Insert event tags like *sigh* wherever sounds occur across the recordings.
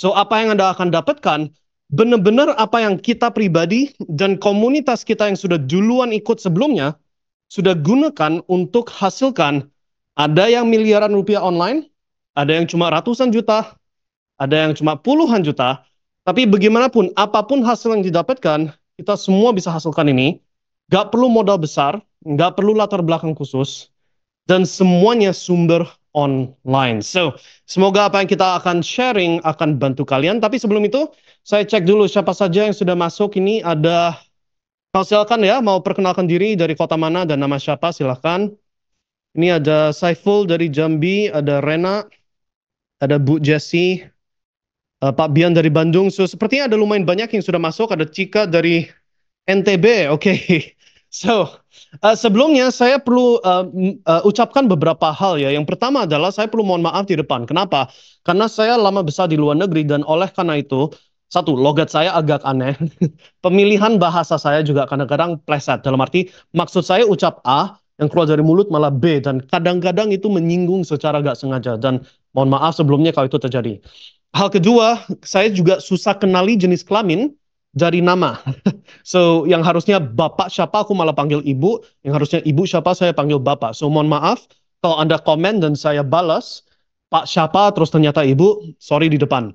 So apa yang Anda akan dapatkan benar-benar apa yang kita pribadi dan komunitas kita yang sudah duluan ikut sebelumnya sudah gunakan untuk hasilkan ada yang miliaran rupiah online, ada yang cuma ratusan juta, ada yang cuma puluhan juta, tapi bagaimanapun apapun hasil yang didapatkan, kita semua bisa hasilkan ini. Gak perlu modal besar, gak perlu latar belakang khusus, dan semuanya sumber online. So, semoga apa yang kita akan sharing akan bantu kalian. Tapi sebelum itu, saya cek dulu siapa saja yang sudah masuk. Ini ada, kalau silakan ya, mau perkenalkan diri dari kota mana dan nama siapa, Silakan. Ini ada Saiful dari Jambi, ada Rena, ada Bu Jessie, uh, Pak Bian dari Bandung. So, sepertinya ada lumayan banyak yang sudah masuk. Ada Cika dari NTB, oke. Okay. *laughs* So, uh, sebelumnya saya perlu uh, uh, ucapkan beberapa hal ya. Yang pertama adalah saya perlu mohon maaf di depan. Kenapa? Karena saya lama besar di luar negeri dan oleh karena itu, satu, logat saya agak aneh. *laughs* Pemilihan bahasa saya juga kadang-kadang pleset. Dalam arti, maksud saya ucap A, yang keluar dari mulut malah B. Dan kadang-kadang itu menyinggung secara gak sengaja. Dan mohon maaf sebelumnya kalau itu terjadi. Hal kedua, saya juga susah kenali jenis kelamin dari nama. *laughs* so yang harusnya bapak siapa aku malah panggil ibu, yang harusnya ibu siapa saya panggil bapak. So mohon maaf kalau Anda komen dan saya balas pak siapa terus ternyata ibu, sorry di depan.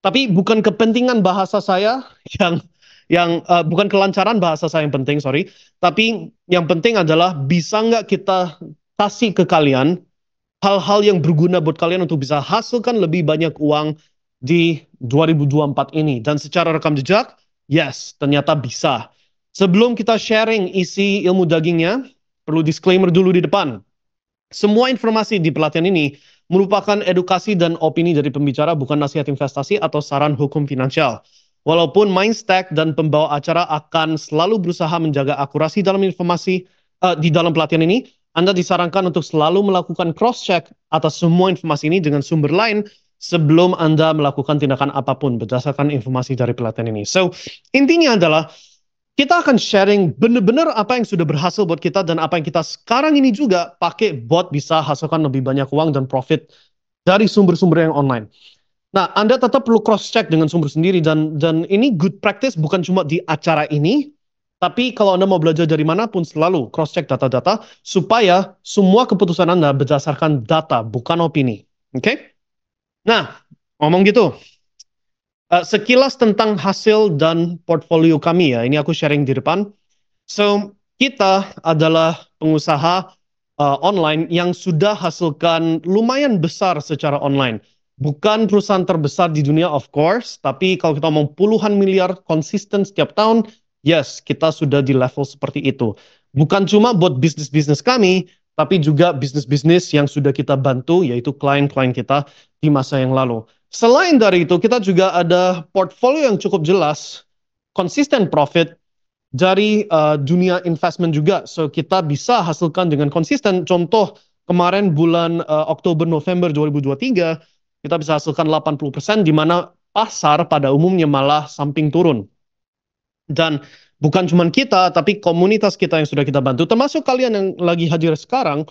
Tapi bukan kepentingan bahasa saya *laughs* yang yang uh, bukan kelancaran bahasa saya yang penting, sorry. Tapi yang penting adalah bisa nggak kita kasih ke kalian hal-hal yang berguna buat kalian untuk bisa hasilkan lebih banyak uang di 2024 ini. Dan secara rekam jejak, Yes, ternyata bisa. Sebelum kita sharing isi ilmu dagingnya, perlu disclaimer dulu di depan. Semua informasi di pelatihan ini merupakan edukasi dan opini dari pembicara bukan nasihat investasi atau saran hukum finansial. Walaupun Mindstack dan pembawa acara akan selalu berusaha menjaga akurasi dalam informasi uh, di dalam pelatihan ini, Anda disarankan untuk selalu melakukan cross-check atas semua informasi ini dengan sumber lain sebelum Anda melakukan tindakan apapun berdasarkan informasi dari pelatihan ini. So, intinya adalah kita akan sharing benar-benar apa yang sudah berhasil buat kita dan apa yang kita sekarang ini juga pakai buat bisa hasilkan lebih banyak uang dan profit dari sumber-sumber yang online. Nah, Anda tetap perlu cross check dengan sumber sendiri dan dan ini good practice bukan cuma di acara ini, tapi kalau Anda mau belajar dari manapun selalu cross check data-data supaya semua keputusan Anda berdasarkan data bukan opini. Oke? Okay? Nah, ngomong gitu, uh, sekilas tentang hasil dan portfolio kami ya. Ini aku sharing di depan. So, kita adalah pengusaha uh, online yang sudah hasilkan lumayan besar secara online. Bukan perusahaan terbesar di dunia, of course, tapi kalau kita ngomong puluhan miliar konsisten setiap tahun, yes, kita sudah di level seperti itu. Bukan cuma buat bisnis-bisnis kami, tapi juga bisnis-bisnis yang sudah kita bantu, yaitu klien-klien kita di masa yang lalu. Selain dari itu, kita juga ada portfolio yang cukup jelas, konsisten profit dari uh, dunia investment juga. So, kita bisa hasilkan dengan konsisten. Contoh, kemarin bulan uh, eh, Oktober-November 2023, kita bisa hasilkan 80%, di mana pasar pada umumnya malah samping turun. Dan bukan cuma kita, tapi komunitas kita yang sudah kita bantu, termasuk kalian yang lagi hadir sekarang,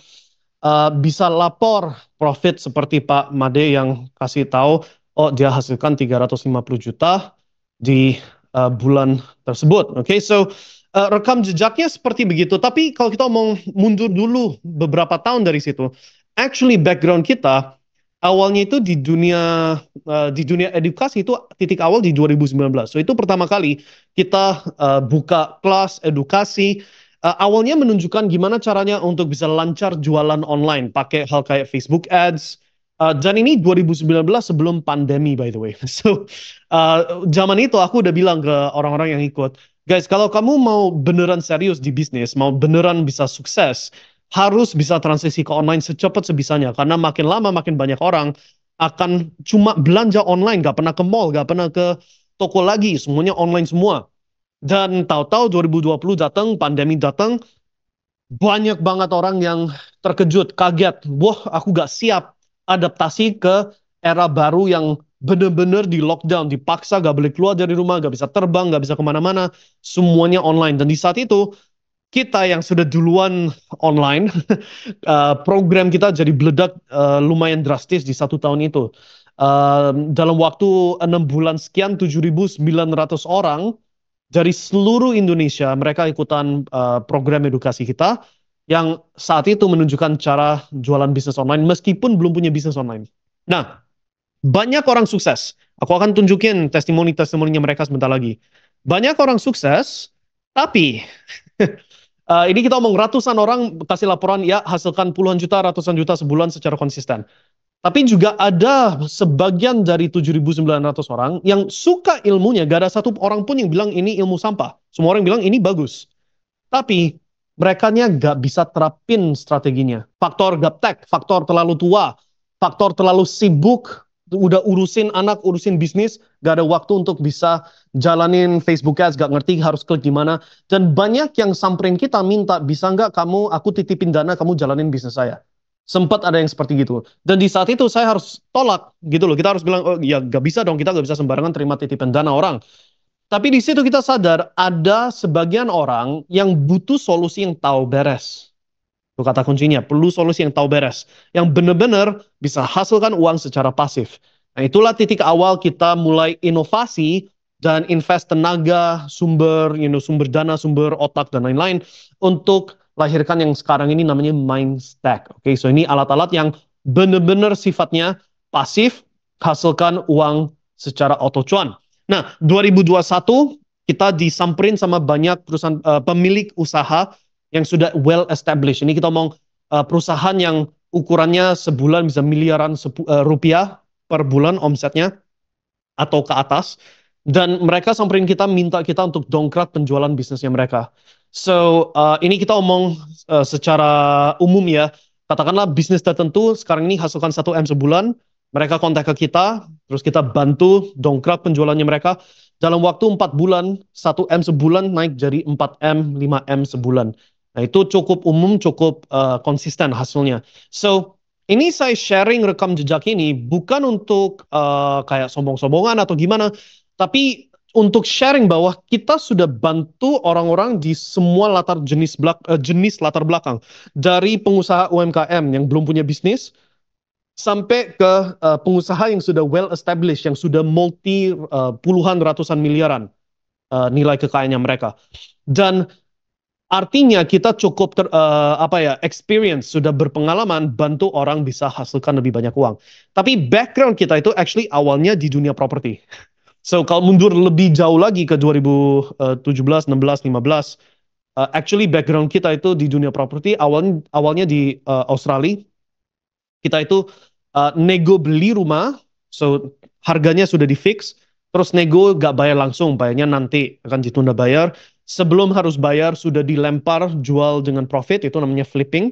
uh, bisa lapor profit seperti Pak Made yang kasih tahu, oh dia hasilkan 350 juta di uh, bulan tersebut. Oke, okay? so uh, rekam jejaknya seperti begitu. Tapi kalau kita mau mundur dulu beberapa tahun dari situ, actually background kita awalnya itu di dunia uh, di dunia edukasi itu titik awal di 2019. So itu pertama kali kita uh, buka kelas edukasi uh, awalnya menunjukkan gimana caranya untuk bisa lancar jualan online pakai hal kayak Facebook Ads. Uh, dan ini 2019 sebelum pandemi by the way. *laughs* So uh, zaman itu aku udah bilang ke orang-orang yang ikut, guys kalau kamu mau beneran serius di bisnis, mau beneran bisa sukses, harus bisa transisi ke online secepat sebisanya karena makin lama makin banyak orang akan cuma belanja online, gak pernah ke mall, gak pernah ke toko lagi, semuanya online semua. Dan tahu-tahu 2020 datang, pandemi datang, banyak banget orang yang terkejut, kaget. Wah, aku gak siap adaptasi ke era baru yang bener-bener di lockdown, dipaksa gak boleh keluar dari rumah, gak bisa terbang, gak bisa kemana-mana, semuanya online. Dan di saat itu, kita yang sudah duluan online, *laughs* eh, program kita jadi beledak eh, lumayan drastis di satu tahun itu. dalam waktu enam bulan sekian 7.900 orang dari seluruh Indonesia mereka ikutan eh, program edukasi kita yang saat itu menunjukkan cara jualan bisnis online meskipun belum punya bisnis online. Nah, banyak orang sukses. Aku akan tunjukin testimoni-testimoninya mereka sebentar lagi. Banyak orang sukses, tapi *laughs* Uh, ini kita omong ratusan orang kasih laporan ya hasilkan puluhan juta, ratusan juta sebulan secara konsisten. Tapi juga ada sebagian dari 7.900 orang yang suka ilmunya, gak ada satu orang pun yang bilang ini ilmu sampah. Semua orang bilang ini bagus. Tapi mereka gak bisa terapin strateginya. Faktor gaptek, faktor terlalu tua, faktor terlalu sibuk udah urusin anak, urusin bisnis, gak ada waktu untuk bisa jalanin Facebook Ads, gak ngerti harus klik gimana. Dan banyak yang samperin kita minta, bisa nggak kamu, aku titipin dana, kamu jalanin bisnis saya. Sempat ada yang seperti gitu. Dan di saat itu saya harus tolak gitu loh. Kita harus bilang, oh, ya gak bisa dong, kita gak bisa sembarangan terima titipin dana orang. Tapi di situ kita sadar ada sebagian orang yang butuh solusi yang tahu beres. Itu kata kuncinya, perlu solusi yang tahu beres, yang benar-benar bisa hasilkan uang secara pasif. Nah, itulah titik awal kita mulai inovasi dan invest tenaga, sumber, you know, sumber dana, sumber otak dan lain-lain untuk lahirkan yang sekarang ini namanya mind stack. Oke, okay, so ini alat-alat yang benar-benar sifatnya pasif, hasilkan uang secara auto cuan. Nah, 2021 kita disamperin sama banyak perusahaan uh, pemilik usaha yang sudah well established. Ini kita omong uh, eh, perusahaan yang ukurannya sebulan bisa miliaran sepu, uh, rupiah per bulan omsetnya atau ke atas dan mereka samperin kita minta kita untuk dongkrak penjualan bisnisnya mereka. So uh, ini kita omong uh, secara umum ya. Katakanlah bisnis tertentu sekarang ini hasilkan satu m sebulan, mereka kontak ke kita, terus kita bantu dongkrak penjualannya mereka. Dalam waktu 4 bulan, 1M sebulan naik jadi 4M, 5M sebulan. Nah, itu cukup umum, cukup uh, konsisten hasilnya. So, ini saya sharing rekam jejak ini bukan untuk uh, kayak sombong-sombongan atau gimana, tapi untuk sharing bahwa kita sudah bantu orang-orang di semua latar jenis belak uh, jenis latar belakang dari pengusaha UMKM yang belum punya bisnis sampai ke uh, pengusaha yang sudah well established yang sudah multi uh, puluhan ratusan miliaran uh, nilai kekayaannya mereka. Dan Artinya kita cukup ter, uh, apa ya experience sudah berpengalaman bantu orang bisa hasilkan lebih banyak uang. Tapi background kita itu actually awalnya di dunia properti. *laughs* So kalau mundur lebih jauh lagi ke 2017, 16, 15, uh, actually background kita itu di dunia properti awal awalnya di uh, Australia. Kita itu uh, nego beli rumah, so harganya sudah di fix, terus nego gak bayar langsung, bayarnya nanti akan ditunda bayar sebelum harus bayar sudah dilempar jual dengan profit itu namanya flipping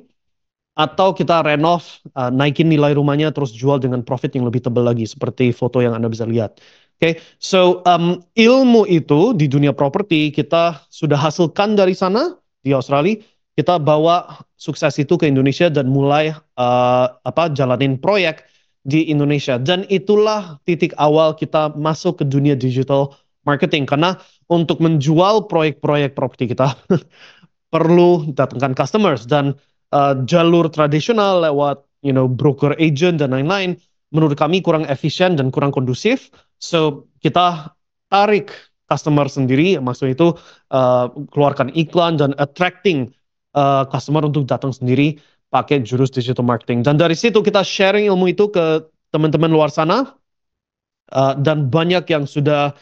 atau kita renov uh, naikin nilai rumahnya terus jual dengan profit yang lebih tebal lagi seperti foto yang anda bisa lihat. Oke, okay? so um, ilmu itu di dunia properti kita sudah hasilkan dari sana di Australia kita bawa sukses itu ke Indonesia dan mulai uh, apa jalanin proyek di Indonesia dan itulah titik awal kita masuk ke dunia digital marketing karena untuk menjual proyek-proyek properti kita *laughs* perlu datangkan customers dan uh, jalur tradisional lewat you know broker agent dan lain-lain menurut kami kurang efisien dan kurang kondusif. So kita tarik customer sendiri, maksudnya itu uh, keluarkan iklan dan attracting uh, customer untuk datang sendiri pakai jurus digital marketing. Dan dari situ kita sharing ilmu itu ke teman-teman luar sana uh, dan banyak yang sudah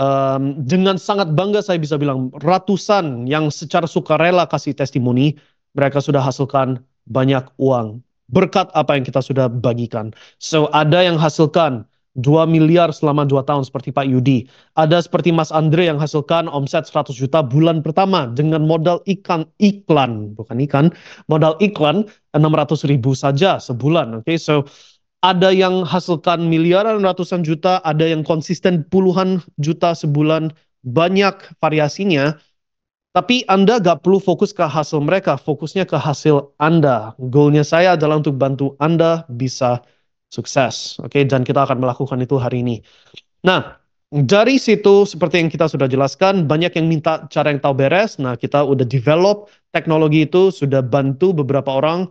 um, dengan sangat bangga saya bisa bilang ratusan yang secara sukarela kasih testimoni mereka sudah hasilkan banyak uang berkat apa yang kita sudah bagikan. So ada yang hasilkan 2 miliar selama 2 tahun seperti Pak Yudi. Ada seperti Mas Andre yang hasilkan omset 100 juta bulan pertama dengan modal ikan iklan, bukan ikan, modal iklan 600 ribu saja sebulan. Oke, okay? so ada yang hasilkan miliaran ratusan juta, ada yang konsisten puluhan juta sebulan, banyak variasinya. Tapi Anda gak perlu fokus ke hasil mereka, fokusnya ke hasil Anda. Goalnya saya adalah untuk bantu Anda bisa sukses. Oke, okay? dan kita akan melakukan itu hari ini. Nah, dari situ seperti yang kita sudah jelaskan, banyak yang minta cara yang tahu beres. Nah, kita udah develop teknologi itu, sudah bantu beberapa orang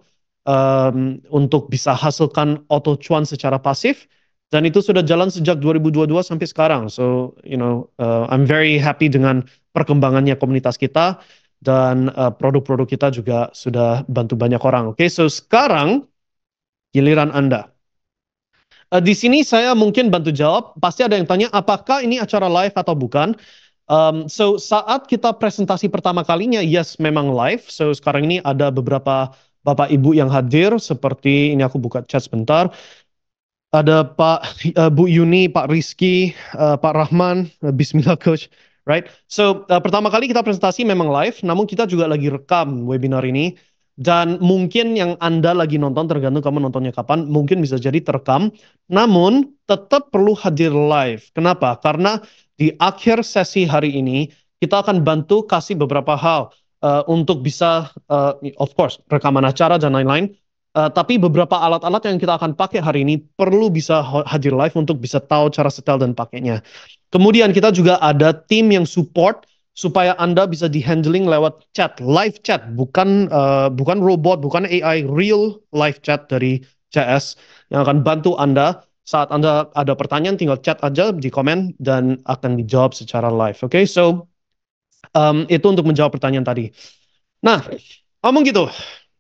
um, untuk bisa hasilkan auto cuan secara pasif dan itu sudah jalan sejak 2022 sampai sekarang. So, you know, uh, I'm very happy dengan perkembangannya komunitas kita dan produk eh, produk-produk kita juga sudah bantu banyak orang. Oke, okay? so sekarang giliran Anda. Uh, di sini saya mungkin bantu jawab. Pasti ada yang tanya apakah ini acara live atau bukan. Um, so saat kita presentasi pertama kalinya, yes memang live. So sekarang ini ada beberapa Bapak Ibu yang hadir seperti ini aku buka chat sebentar. Ada Pak uh, Bu Yuni, Pak Rizky, uh, Pak Rahman, uh, Bismillah Coach, right? So, uh, pertama kali kita presentasi memang live, namun kita juga lagi rekam webinar ini dan mungkin yang Anda lagi nonton tergantung kamu nontonnya kapan, mungkin bisa jadi terekam. Namun tetap perlu hadir live. Kenapa? Karena di akhir sesi hari ini kita akan bantu kasih beberapa hal uh, untuk bisa uh, of course rekaman acara dan lain-lain. Uh, tapi beberapa alat-alat yang kita akan pakai hari ini perlu bisa hadir live untuk bisa tahu cara setel dan pakainya. Kemudian kita juga ada tim yang support supaya Anda bisa dihandling lewat chat, live chat, bukan uh, bukan robot, bukan AI, real live chat dari CS yang akan bantu Anda saat Anda ada pertanyaan tinggal chat aja di komen dan akan dijawab secara live. Oke, okay? so Um, itu untuk menjawab pertanyaan tadi. Nah, ngomong gitu,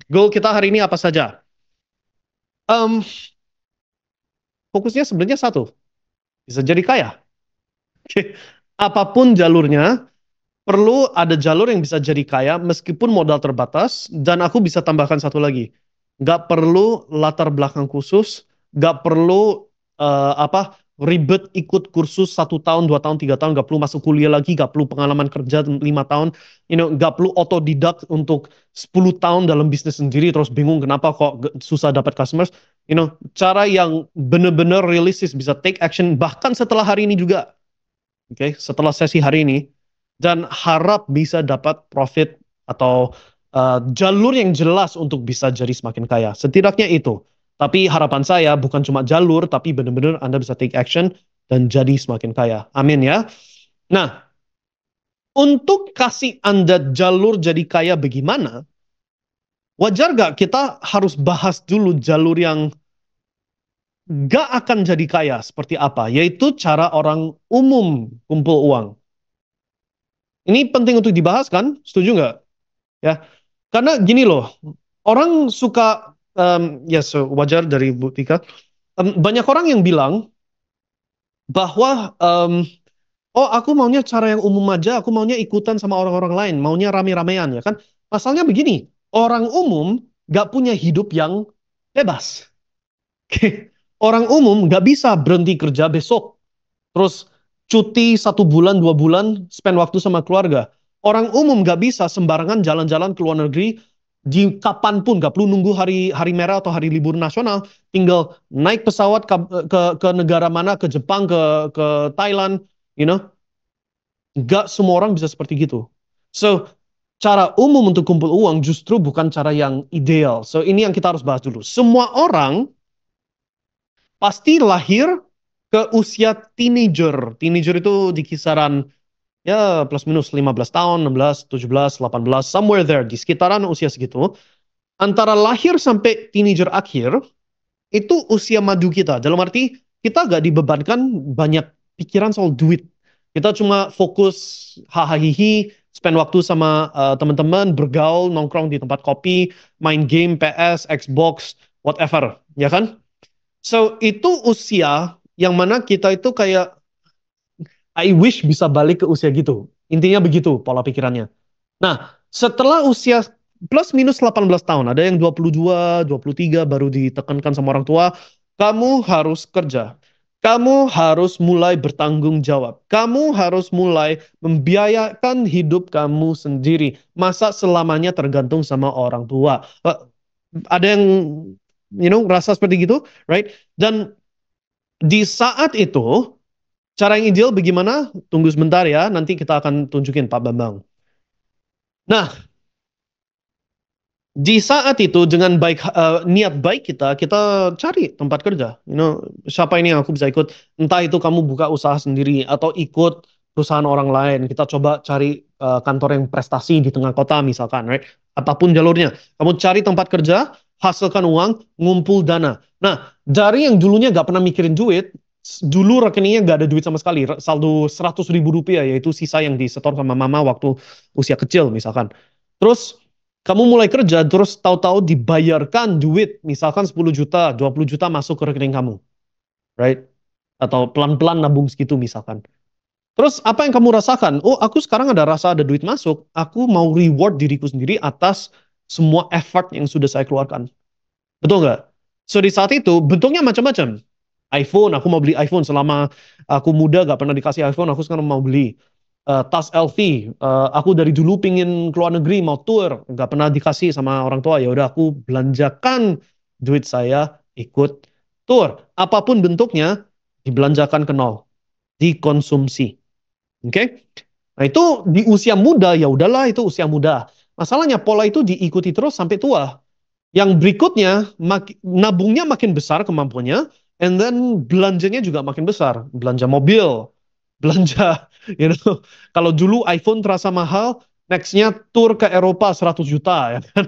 goal kita hari ini apa saja? Um, fokusnya sebenarnya satu, bisa jadi kaya. Okay. *laughs* Apapun jalurnya, perlu ada jalur yang bisa jadi kaya meskipun modal terbatas. Dan aku bisa tambahkan satu lagi, nggak perlu latar belakang khusus, nggak perlu uh, apa ribet ikut kursus satu tahun dua tahun tiga tahun gak perlu masuk kuliah lagi gak perlu pengalaman kerja lima tahun you know gak perlu otodidak untuk 10 tahun dalam bisnis sendiri terus bingung kenapa kok susah dapat customers you know cara yang bener-bener realistis bisa take action bahkan setelah hari ini juga oke okay? setelah sesi hari ini dan harap bisa dapat profit atau uh, jalur yang jelas untuk bisa jadi semakin kaya setidaknya itu tapi harapan saya bukan cuma jalur, tapi benar-benar Anda bisa take action dan jadi semakin kaya. Amin ya. Nah, untuk kasih Anda jalur jadi kaya bagaimana? Wajar gak kita harus bahas dulu jalur yang gak akan jadi kaya seperti apa? Yaitu cara orang umum kumpul uang. Ini penting untuk dibahas kan? Setuju nggak? Ya, karena gini loh, orang suka um, ya yes, wajar dari Bu Tika. Um, banyak orang yang bilang bahwa um, oh aku maunya cara yang umum aja, aku maunya ikutan sama orang-orang lain, maunya rame-ramean ya kan. Masalahnya begini, orang umum gak punya hidup yang bebas. *laughs* orang umum gak bisa berhenti kerja besok, terus cuti satu bulan dua bulan, spend waktu sama keluarga. Orang umum gak bisa sembarangan jalan-jalan ke luar negeri, di kapanpun gak perlu nunggu hari hari merah atau hari libur nasional tinggal naik pesawat ke ke, ke negara mana ke Jepang ke ke Thailand you know gak semua orang bisa seperti gitu so cara umum untuk kumpul uang justru bukan cara yang ideal so ini yang kita harus bahas dulu semua orang pasti lahir ke usia teenager teenager itu di kisaran ya plus minus 15 tahun, 16, 17, 18, somewhere there di sekitaran usia segitu. Antara lahir sampai teenager akhir itu usia madu kita. Dalam arti kita gak dibebankan banyak pikiran soal duit. Kita cuma fokus hahaha spend waktu sama uh, teman-teman, bergaul, nongkrong di tempat kopi, main game PS, Xbox, whatever, ya kan? So itu usia yang mana kita itu kayak I wish bisa balik ke usia gitu. Intinya begitu pola pikirannya. Nah, setelah usia plus minus 18 tahun, ada yang 22, 23 baru ditekankan sama orang tua, kamu harus kerja. Kamu harus mulai bertanggung jawab. Kamu harus mulai membiayakan hidup kamu sendiri. Masa selamanya tergantung sama orang tua. Eh, ada yang you know rasa seperti gitu, right? Dan di saat itu Cara yang ideal bagaimana? Tunggu sebentar ya, nanti kita akan tunjukin Pak Bambang. Nah, di saat itu dengan baik uh, niat baik kita kita cari tempat kerja you know siapa ini yang aku bisa ikut entah itu kamu buka usaha sendiri atau ikut perusahaan orang lain kita coba cari uh, kantor yang prestasi di tengah kota misalkan right apapun jalurnya kamu cari tempat kerja hasilkan uang ngumpul dana nah dari yang dulunya gak pernah mikirin duit dulu rekeningnya nggak ada duit sama sekali, saldo 100 ribu rupiah, yaitu sisa yang disetor sama mama waktu usia kecil misalkan. Terus kamu mulai kerja, terus tahu-tahu dibayarkan duit, misalkan 10 juta, 20 juta masuk ke rekening kamu. Right? Atau pelan-pelan nabung segitu misalkan. Terus apa yang kamu rasakan? Oh, aku sekarang ada rasa ada duit masuk, aku mau reward diriku sendiri atas semua effort yang sudah saya keluarkan. Betul nggak? So, di saat itu, bentuknya macam-macam iPhone, aku mau beli iPhone selama aku muda gak pernah dikasih iPhone, aku sekarang mau beli. Uh, tas LV, uh, eh, aku dari dulu pingin keluar negeri mau tour, gak pernah dikasih sama orang tua, ya udah aku belanjakan duit saya ikut tour, apapun bentuknya dibelanjakan ke nol, dikonsumsi, oke? Okay? Nah itu di usia muda ya udahlah itu usia muda. Masalahnya pola itu diikuti terus sampai tua. Yang berikutnya nabungnya makin besar kemampuannya, And then belanjanya juga makin besar, belanja mobil, *laughs* belanja, you know, kalau dulu iPhone terasa mahal, nextnya tour ke Eropa 100 juta, *laughs* ya kan?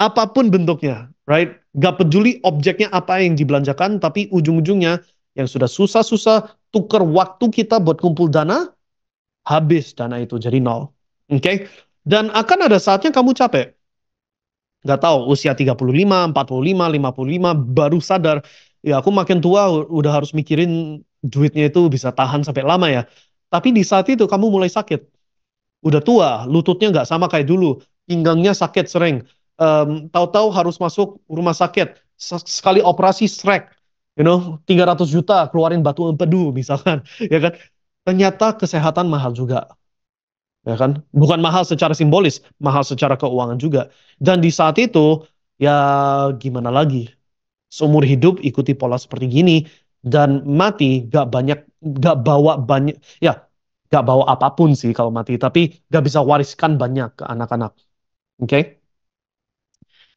Apapun bentuknya, right? Gak peduli objeknya apa yang dibelanjakan, tapi ujung-ujungnya yang sudah susah-susah tuker waktu kita buat kumpul dana, habis dana itu jadi nol. Oke? Okay? Dan akan ada saatnya kamu capek. Gak tahu, usia 35, 45, 55, baru sadar ya aku makin tua udah harus mikirin duitnya itu bisa tahan sampai lama ya. Tapi di saat itu kamu mulai sakit. Udah tua, lututnya nggak sama kayak dulu, pinggangnya sakit sering. Um, tahu-tahu harus masuk rumah sakit, sekali operasi srek. you know, 300 juta keluarin batu empedu *laughs* misalkan, ya kan? Ternyata kesehatan mahal juga. Ya kan? Bukan mahal secara simbolis, mahal secara keuangan juga. Dan di saat itu ya gimana lagi? seumur hidup ikuti pola seperti gini dan mati gak banyak gak bawa banyak ya gak bawa apapun sih kalau mati tapi gak bisa wariskan banyak ke anak-anak oke okay?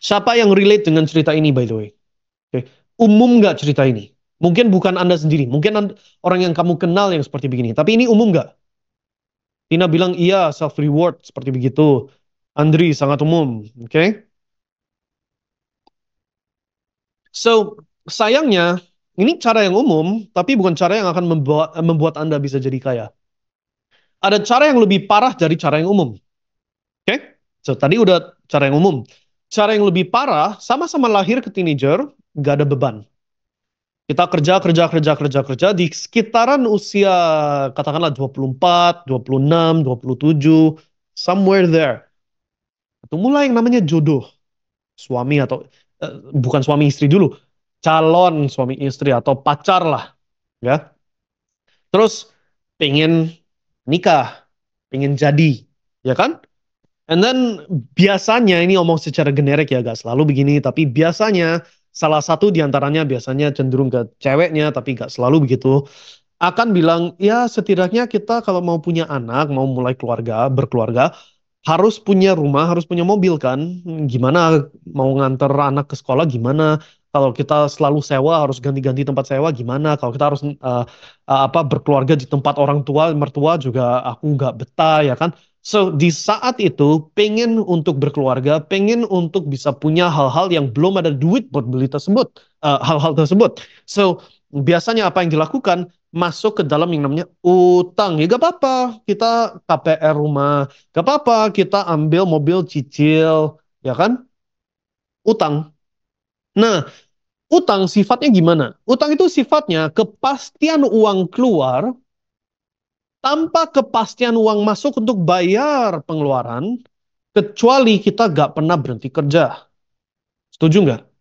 siapa yang relate dengan cerita ini by the way okay? umum gak cerita ini mungkin bukan anda sendiri mungkin anda, orang yang kamu kenal yang seperti begini tapi ini umum gak Tina bilang iya self reward seperti begitu Andri sangat umum oke okay? So, sayangnya ini cara yang umum, tapi bukan cara yang akan membuat membuat Anda bisa jadi kaya. Ada cara yang lebih parah dari cara yang umum. Oke? Okay? So, tadi udah cara yang umum. Cara yang lebih parah, sama-sama lahir ke teenager, gak ada beban. Kita kerja, kerja, kerja, kerja, kerja, di sekitaran usia katakanlah 24, 26, 27, somewhere there. Itu mulai yang namanya jodoh. Suami atau Eh, bukan suami istri dulu, calon suami istri atau pacar lah, ya. Terus pengen nikah, pengen jadi, ya kan? And then biasanya ini omong secara generik ya, gak selalu begini, tapi biasanya salah satu diantaranya biasanya cenderung ke ceweknya, tapi gak selalu begitu. Akan bilang, ya setidaknya kita kalau mau punya anak, mau mulai keluarga, berkeluarga, harus punya rumah, harus punya mobil kan. Gimana mau nganter anak ke sekolah gimana? Kalau kita selalu sewa harus ganti-ganti tempat sewa gimana? Kalau kita harus uh, apa berkeluarga di tempat orang tua, mertua juga aku nggak betah ya kan. So di saat itu pengen untuk berkeluarga, pengen untuk bisa punya hal-hal yang belum ada duit buat beli tersebut, eh, hal-hal uh, tersebut. So biasanya apa yang dilakukan masuk ke dalam yang namanya utang. Ya gak apa-apa, kita KPR rumah. Gak apa-apa, kita ambil mobil cicil, ya kan? Utang. Nah, utang sifatnya gimana? Utang itu sifatnya kepastian uang keluar tanpa kepastian uang masuk untuk bayar pengeluaran, kecuali kita gak pernah berhenti kerja. Setuju nggak?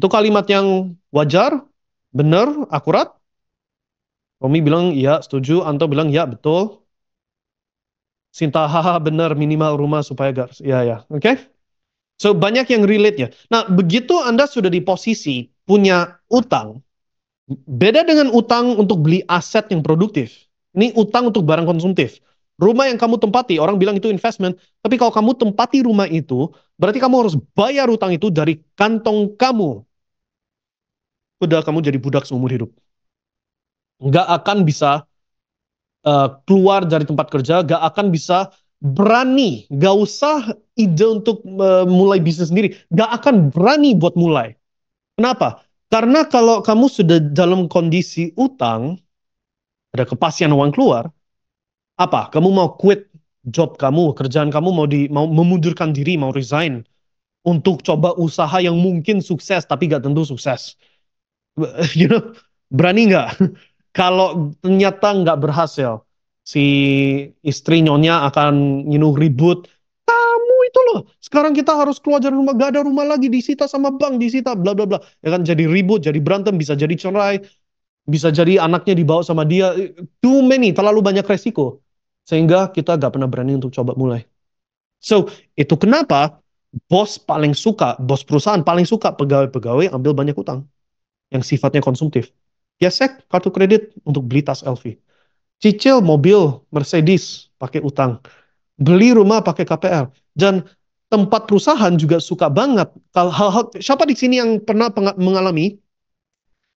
Itu kalimat yang wajar, benar, akurat? Romi bilang iya, setuju. Anto bilang iya betul. Sinta haha benar minimal rumah supaya garis. Iya ya, oke. Okay? So banyak yang relate ya. Nah, begitu Anda sudah di posisi punya utang, beda dengan utang untuk beli aset yang produktif. Ini utang untuk barang konsumtif. Rumah yang kamu tempati, orang bilang itu investment, tapi kalau kamu tempati rumah itu, berarti kamu harus bayar utang itu dari kantong kamu udah kamu jadi budak seumur hidup. Nggak akan bisa uh, keluar dari tempat kerja, nggak akan bisa berani, nggak usah ide untuk uh, mulai bisnis sendiri, nggak akan berani buat mulai. Kenapa? Karena kalau kamu sudah dalam kondisi utang, ada kepastian uang keluar, apa? Kamu mau quit job kamu, kerjaan kamu mau di mau memundurkan diri, mau resign untuk coba usaha yang mungkin sukses tapi gak tentu sukses. *laughs* you know berani nggak *laughs* kalau ternyata nggak berhasil si istri nyonya akan you ribut kamu itu loh sekarang kita harus keluar dari rumah gak ada rumah lagi disita sama bank disita bla bla bla ya kan jadi ribut jadi berantem bisa jadi cerai bisa jadi anaknya dibawa sama dia too many terlalu banyak resiko sehingga kita gak pernah berani untuk coba mulai so itu kenapa bos paling suka bos perusahaan paling suka pegawai-pegawai ambil banyak utang yang sifatnya konsumtif. Gesek kartu kredit untuk beli tas LV. Cicil mobil Mercedes pakai utang. Beli rumah pakai KPR. Dan tempat perusahaan juga suka banget hal-hal siapa di sini yang pernah mengalami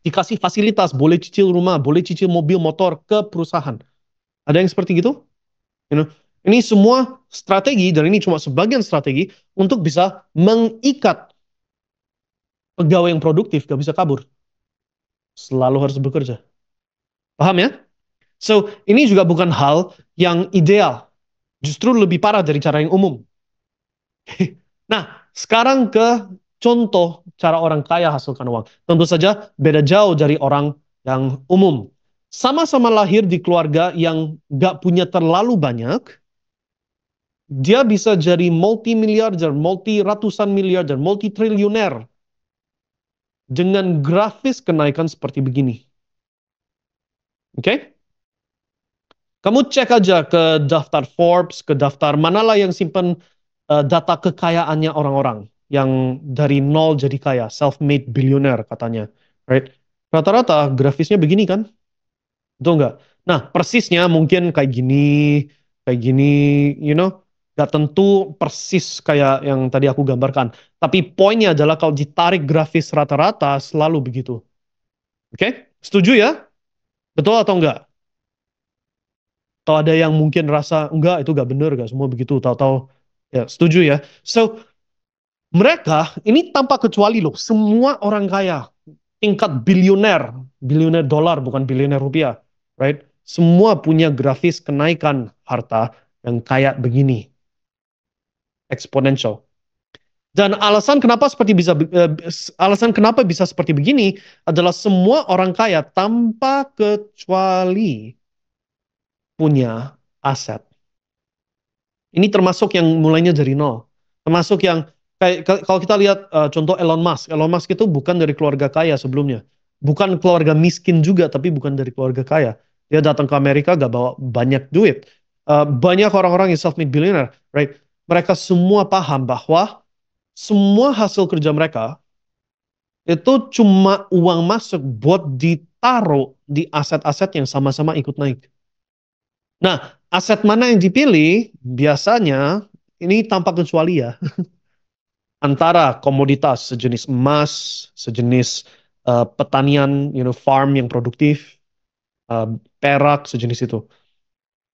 dikasih fasilitas boleh cicil rumah, boleh cicil mobil motor ke perusahaan. Ada yang seperti gitu? You know, ini semua strategi dan ini cuma sebagian strategi untuk bisa mengikat pegawai yang produktif gak bisa kabur selalu harus bekerja. Paham ya? So, ini juga bukan hal yang ideal. Justru lebih parah dari cara yang umum. *laughs* nah, sekarang ke contoh cara orang kaya hasilkan uang. Tentu saja beda jauh dari orang yang umum. Sama-sama lahir di keluarga yang gak punya terlalu banyak, dia bisa jadi multi miliarder, multi ratusan miliarder, multi triliuner, dengan grafis kenaikan seperti begini. Oke? Okay? Kamu cek aja ke daftar Forbes, ke daftar manalah yang simpan uh, eh, data kekayaannya orang-orang yang dari nol jadi kaya, self-made billionaire katanya, right? Rata-rata grafisnya begini kan? Betul nggak? Nah, persisnya mungkin kayak gini, kayak gini, you know, Gak tentu persis kayak yang tadi aku gambarkan. Tapi poinnya adalah kalau ditarik grafis rata-rata selalu begitu. Oke? Okay? Setuju ya? Betul atau enggak? Kalau ada yang mungkin rasa enggak itu gak bener gak semua begitu, tahu-tahu ya setuju ya. So mereka ini tanpa kecuali loh, semua orang kaya tingkat bilioner, bilioner dolar bukan bilioner rupiah, right? Semua punya grafis kenaikan harta yang kayak begini eksponensial. Dan alasan kenapa seperti bisa eh, alasan kenapa bisa seperti begini adalah semua orang kaya tanpa kecuali punya aset. Ini termasuk yang mulainya dari nol. Termasuk yang kayak kalau kita lihat uh, contoh Elon Musk. Elon Musk itu bukan dari keluarga kaya sebelumnya. Bukan keluarga miskin juga tapi bukan dari keluarga kaya. Dia datang ke Amerika gak bawa banyak duit. Uh, banyak orang-orang yang self-made billionaire, right? mereka semua paham bahwa semua hasil kerja mereka itu cuma uang masuk buat ditaruh di aset-aset yang sama-sama ikut naik. Nah, aset mana yang dipilih biasanya ini tanpa kecuali ya. *laughs* Antara komoditas sejenis emas, sejenis uh, eh, petanian, you know, farm yang produktif, uh, perak sejenis itu.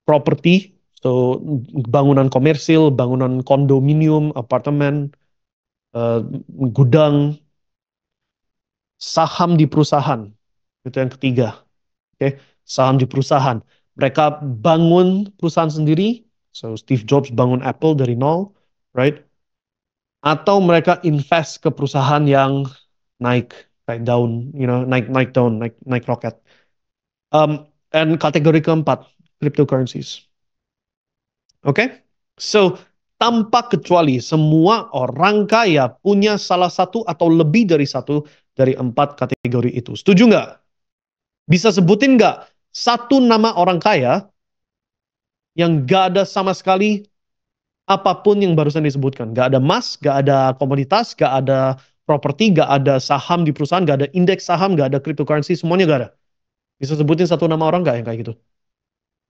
Properti So bangunan komersil, bangunan kondominium, apartemen, uh, gudang, saham di perusahaan. Itu yang ketiga. Oke, okay? saham di perusahaan. Mereka bangun perusahaan sendiri. So Steve Jobs bangun Apple dari nol, right? Atau mereka invest ke perusahaan yang naik, naik down, you know, naik naik down, naik naik roket. Um, and kategori keempat, cryptocurrencies Oke? Okay? So, tanpa kecuali semua orang kaya punya salah satu atau lebih dari satu dari empat kategori itu. Setuju nggak? Bisa sebutin nggak satu nama orang kaya yang nggak ada sama sekali apapun yang barusan disebutkan? Nggak ada emas, nggak ada komoditas, nggak ada properti, nggak ada saham di perusahaan, nggak ada indeks saham, nggak ada cryptocurrency, semuanya nggak ada. Bisa sebutin satu nama orang nggak yang kayak gitu?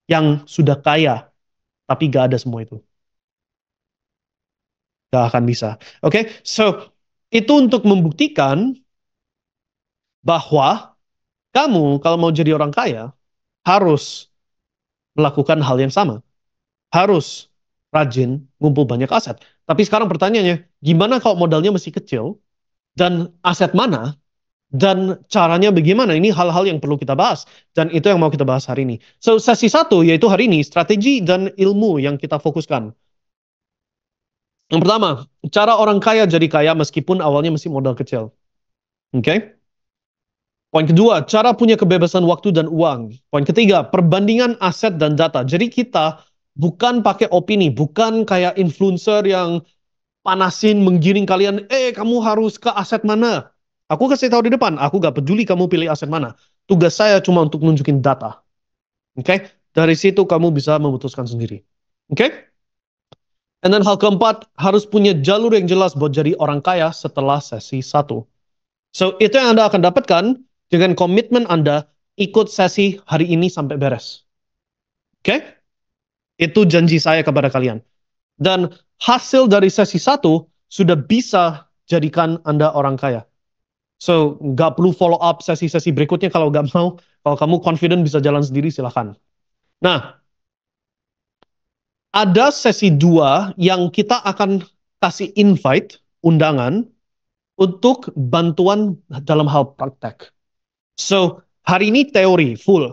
Yang sudah kaya tapi gak ada semua itu. Gak akan bisa. Oke, okay? so itu untuk membuktikan bahwa kamu kalau mau jadi orang kaya harus melakukan hal yang sama. Harus rajin ngumpul banyak aset. Tapi sekarang pertanyaannya, gimana kalau modalnya masih kecil dan aset mana dan caranya bagaimana ini hal-hal yang perlu kita bahas dan itu yang mau kita bahas hari ini. So sesi satu yaitu hari ini strategi dan ilmu yang kita fokuskan. Yang pertama, cara orang kaya jadi kaya meskipun awalnya masih modal kecil. Oke? Okay? Poin kedua, cara punya kebebasan waktu dan uang. Poin ketiga, perbandingan aset dan data. Jadi kita bukan pakai opini, bukan kayak influencer yang panasin menggiring kalian, "Eh, kamu harus ke aset mana?" Aku kasih tahu di depan, aku gak peduli kamu pilih aset mana. Tugas saya cuma untuk nunjukin data. Oke? Okay? Dari situ kamu bisa memutuskan sendiri. Oke? Okay? And then hal keempat, harus punya jalur yang jelas buat jadi orang kaya setelah sesi satu. So, itu yang Anda akan dapatkan dengan komitmen Anda ikut sesi hari ini sampai beres. Oke? Okay? Itu janji saya kepada kalian. Dan hasil dari sesi satu sudah bisa jadikan Anda orang kaya. So nggak perlu follow up sesi-sesi berikutnya kalau nggak mau. Kalau kamu confident bisa jalan sendiri silahkan. Nah, ada sesi dua yang kita akan kasih invite, undangan, untuk bantuan dalam hal praktek. So, hari ini teori full.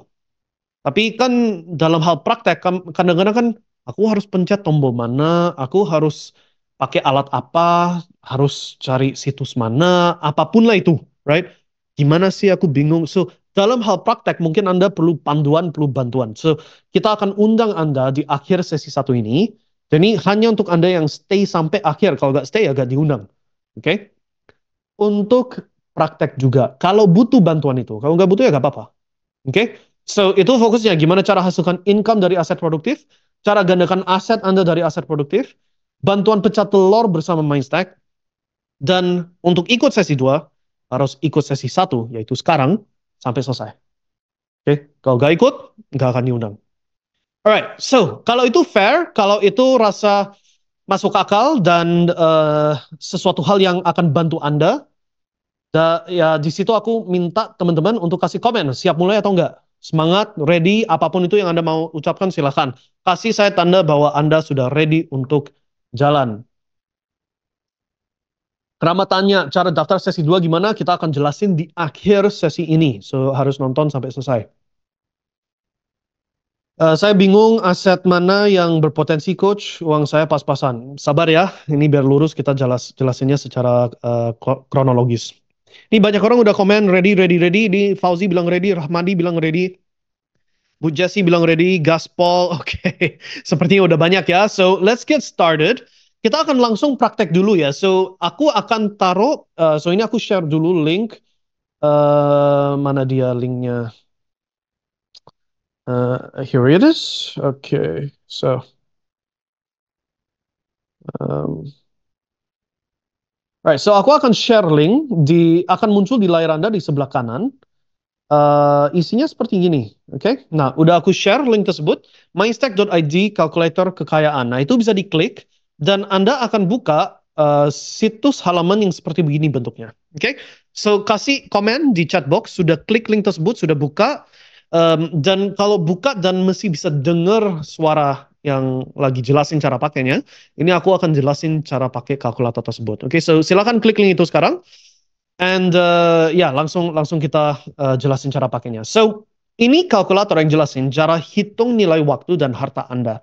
Tapi kan dalam hal praktek, kan kadang-kadang kan aku harus pencet tombol mana, aku harus pakai alat apa, harus cari situs mana, apapun lah itu, right? Gimana sih aku bingung. So, dalam hal praktek mungkin Anda perlu panduan, perlu bantuan. So, kita akan undang Anda di akhir sesi satu ini. Jadi hanya untuk Anda yang stay sampai akhir. Kalau nggak stay, agak diundang. Oke? Okay? Untuk praktek juga. Kalau butuh bantuan itu. Kalau nggak butuh, ya nggak apa-apa. Oke? Okay? So, itu fokusnya. Gimana cara hasilkan income dari aset produktif, cara gandakan aset Anda dari aset produktif, bantuan pecah telur bersama Mindstack. Dan untuk ikut sesi 2, harus ikut sesi 1, yaitu sekarang, sampai selesai. Oke, okay? kalau gak ikut, gak akan diundang. Alright, so kalau itu fair, kalau itu rasa masuk akal dan uh, sesuatu hal yang akan bantu Anda, da, ya di situ aku minta teman-teman untuk kasih komen, siap mulai atau enggak. Semangat, ready, apapun itu yang Anda mau ucapkan silahkan. Kasih saya tanda bahwa Anda sudah ready untuk jalan. Keramatannya tanya, cara daftar sesi 2 gimana? Kita akan jelasin di akhir sesi ini. So, harus nonton sampai selesai. Uh, saya bingung aset mana yang berpotensi coach, uang saya pas-pasan. Sabar ya, ini biar lurus kita jelas jelasinnya secara uh, kronologis. Ini banyak orang udah komen ready, ready, ready. Di Fauzi bilang ready, Rahmadi bilang ready. Bu Jesse bilang ready, Gaspol, *laughs* oke. Okay. Sepertinya udah banyak ya. So, let's get started. Kita akan langsung praktek dulu ya. So, aku akan taruh, uh, so ini aku share dulu link. Uh, mana dia linknya? Uh, here it is. Okay, so. Um, Alright, so aku akan share link di akan muncul di layar Anda di sebelah kanan. Uh, isinya seperti gini, oke? Okay? Nah, udah aku share link tersebut, mystack.id calculator kekayaan. Nah, itu bisa diklik dan Anda akan buka uh, situs halaman yang seperti begini bentuknya, oke? Okay? So, kasih komen di chat box, sudah klik link tersebut, sudah buka, um, dan kalau buka dan masih bisa dengar suara yang lagi jelasin cara pakainya. Ini aku akan jelasin cara pakai kalkulator tersebut. Oke, okay, so silakan klik link itu sekarang. And uh, ya yeah, langsung langsung kita uh, jelasin cara pakainya. So ini kalkulator yang jelasin cara hitung nilai waktu dan harta Anda.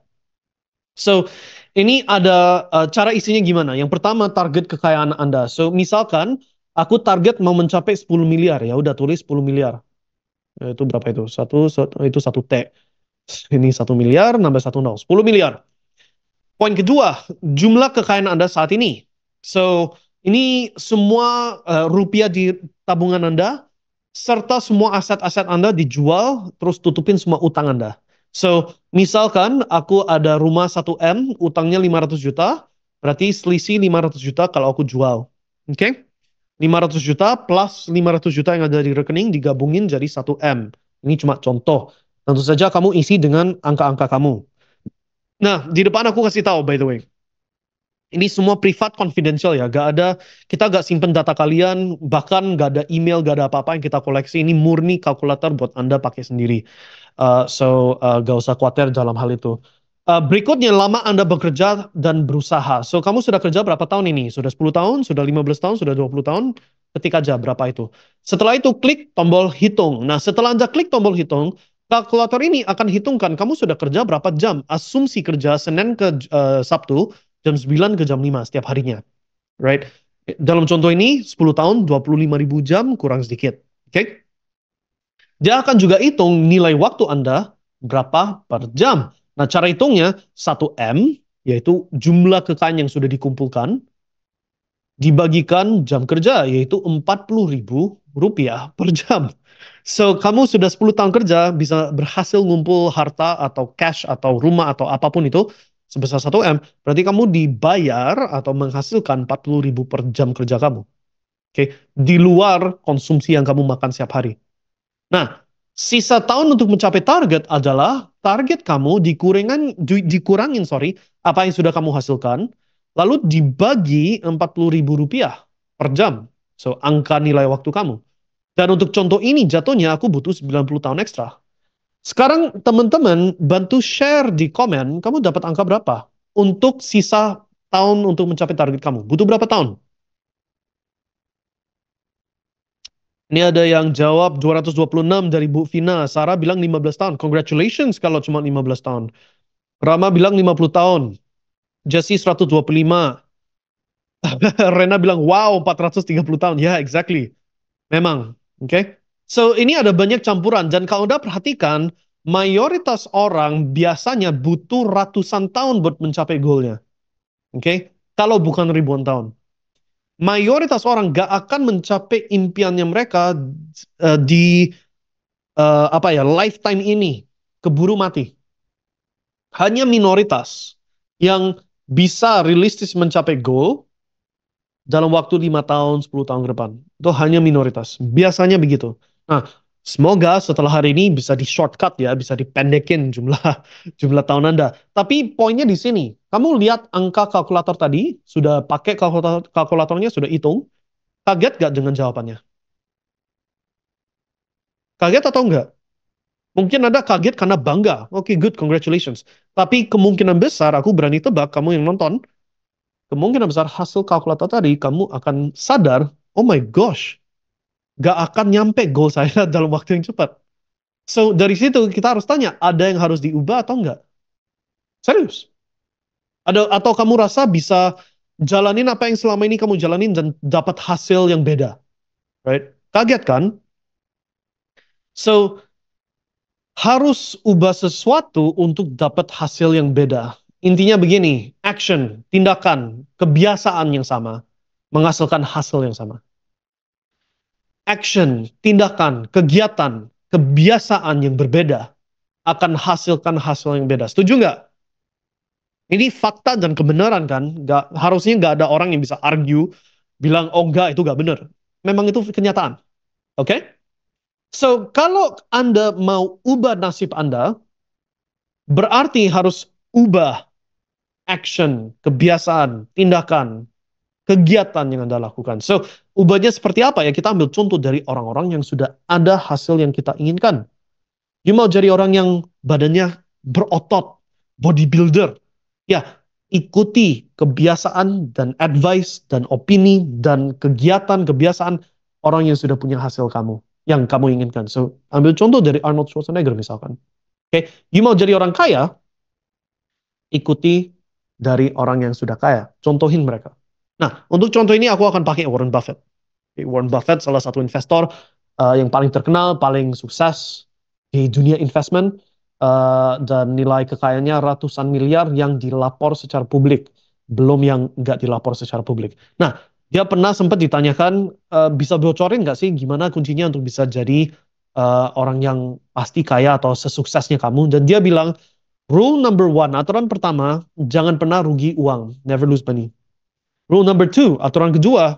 So ini ada uh, cara isinya gimana? Yang pertama target kekayaan Anda. So misalkan aku target mau mencapai 10 miliar ya udah tulis 10 miliar. Ya, itu berapa itu? Satu, satu oh, itu satu T. *laughs* Ini satu miliar nambah satu nol, 10 miliar. Poin kedua, jumlah kekayaan Anda saat ini. So ini semua uh, rupiah di tabungan Anda serta semua aset-aset Anda dijual terus tutupin semua utang Anda. So, misalkan aku ada rumah 1M, utangnya 500 juta, berarti selisih 500 juta kalau aku jual. Oke? Okay? 500 juta plus 500 juta yang ada di rekening digabungin jadi 1M. Ini cuma contoh. Tentu saja kamu isi dengan angka-angka kamu. Nah, di depan aku kasih tahu by the way ini semua privat confidential ya gak ada kita gak simpen data kalian bahkan gak ada email gak ada apa-apa yang kita koleksi ini murni kalkulator buat anda pakai sendiri uh, so uh, gak usah khawatir dalam hal itu uh, berikutnya lama anda bekerja dan berusaha so kamu sudah kerja berapa tahun ini sudah 10 tahun sudah 15 tahun sudah 20 tahun Ketika aja berapa itu setelah itu klik tombol hitung nah setelah anda klik tombol hitung kalkulator ini akan hitungkan kamu sudah kerja berapa jam asumsi kerja Senin ke uh, Sabtu jam 9 ke jam 5 setiap harinya. Right? Dalam contoh ini 10 tahun 25 ribu jam kurang sedikit. Oke? Okay? Dia akan juga hitung nilai waktu Anda berapa per jam. Nah, cara hitungnya 1M yaitu jumlah kekayaan yang sudah dikumpulkan dibagikan jam kerja yaitu ribu rupiah per jam. So, kamu sudah 10 tahun kerja bisa berhasil ngumpul harta atau cash atau rumah atau apapun itu sebesar 1M, berarti kamu dibayar atau menghasilkan 40 ribu per jam kerja kamu. Oke, okay? di luar konsumsi yang kamu makan setiap hari. Nah, sisa tahun untuk mencapai target adalah target kamu dikurangan dikurangin sorry apa yang sudah kamu hasilkan, lalu dibagi 40 ribu rupiah per jam. So, angka nilai waktu kamu. Dan untuk contoh ini jatuhnya aku butuh 90 tahun ekstra. Sekarang teman-teman bantu share di komen, kamu dapat angka berapa untuk sisa tahun untuk mencapai target kamu? Butuh berapa tahun? Ini ada yang jawab 226 dari Bu Vina. Sarah bilang 15 tahun. Congratulations kalau cuma 15 tahun. Rama bilang 50 tahun. Jesse 125. *laughs* Rena bilang wow 430 tahun. Ya, yeah, exactly. Memang, oke. Okay? So ini ada banyak campuran dan kalau udah perhatikan mayoritas orang biasanya butuh ratusan tahun buat mencapai goalnya. Oke, okay? kalau bukan ribuan tahun. Mayoritas orang gak akan mencapai impiannya mereka uh, di uh, apa ya lifetime ini keburu mati. Hanya minoritas yang bisa realistis mencapai goal dalam waktu lima tahun, 10 tahun ke depan. Itu hanya minoritas. Biasanya begitu. Nah, semoga setelah hari ini bisa di shortcut ya, bisa dipendekin jumlah *laughs* jumlah tahun Anda. Tapi poinnya di sini, kamu lihat angka kalkulator tadi, sudah pakai kalkulator, kalkulatornya, sudah hitung. Kaget gak dengan jawabannya? Kaget atau enggak? Mungkin Anda kaget karena bangga. Oke, okay, good, congratulations. Tapi kemungkinan besar, aku berani tebak, kamu yang nonton, kemungkinan besar hasil kalkulator tadi, kamu akan sadar, oh my gosh, gak akan nyampe goal saya *laughs* dalam waktu yang cepat. So dari situ kita harus tanya, ada yang harus diubah atau enggak? Serius? Ada atau kamu rasa bisa jalanin apa yang selama ini kamu jalanin dan dapat hasil yang beda? Right? Kaget kan? So harus ubah sesuatu untuk dapat hasil yang beda. Intinya begini, action, tindakan, kebiasaan yang sama menghasilkan hasil yang sama action, tindakan, kegiatan, kebiasaan yang berbeda akan hasilkan hasil yang beda. Setuju nggak? Ini fakta dan kebenaran kan? Gak, harusnya nggak ada orang yang bisa argue bilang oh enggak itu nggak benar. Memang itu kenyataan. Oke? Okay? So kalau anda mau ubah nasib anda, berarti harus ubah action, kebiasaan, tindakan, kegiatan yang Anda lakukan. So, ubahnya seperti apa ya? Kita ambil contoh dari orang-orang yang sudah ada hasil yang kita inginkan. You mau jadi orang yang badannya berotot, bodybuilder. Ya, ikuti kebiasaan dan advice dan opini dan kegiatan kebiasaan orang yang sudah punya hasil kamu yang kamu inginkan. So, ambil contoh dari Arnold Schwarzenegger misalkan. Oke, okay? you mau jadi orang kaya, ikuti dari orang yang sudah kaya. Contohin mereka. Nah, untuk contoh ini aku akan pakai Warren Buffett. Warren Buffett salah satu investor uh, yang paling terkenal, paling sukses di dunia investment uh, dan nilai kekayaannya ratusan miliar yang dilapor secara publik, belum yang nggak dilapor secara publik. Nah, dia pernah sempat ditanyakan uh, bisa bocorin nggak sih gimana kuncinya untuk bisa jadi uh, orang yang pasti kaya atau sesuksesnya kamu? Dan dia bilang rule number one, aturan pertama, jangan pernah rugi uang, never lose money. Rule number two, aturan kedua,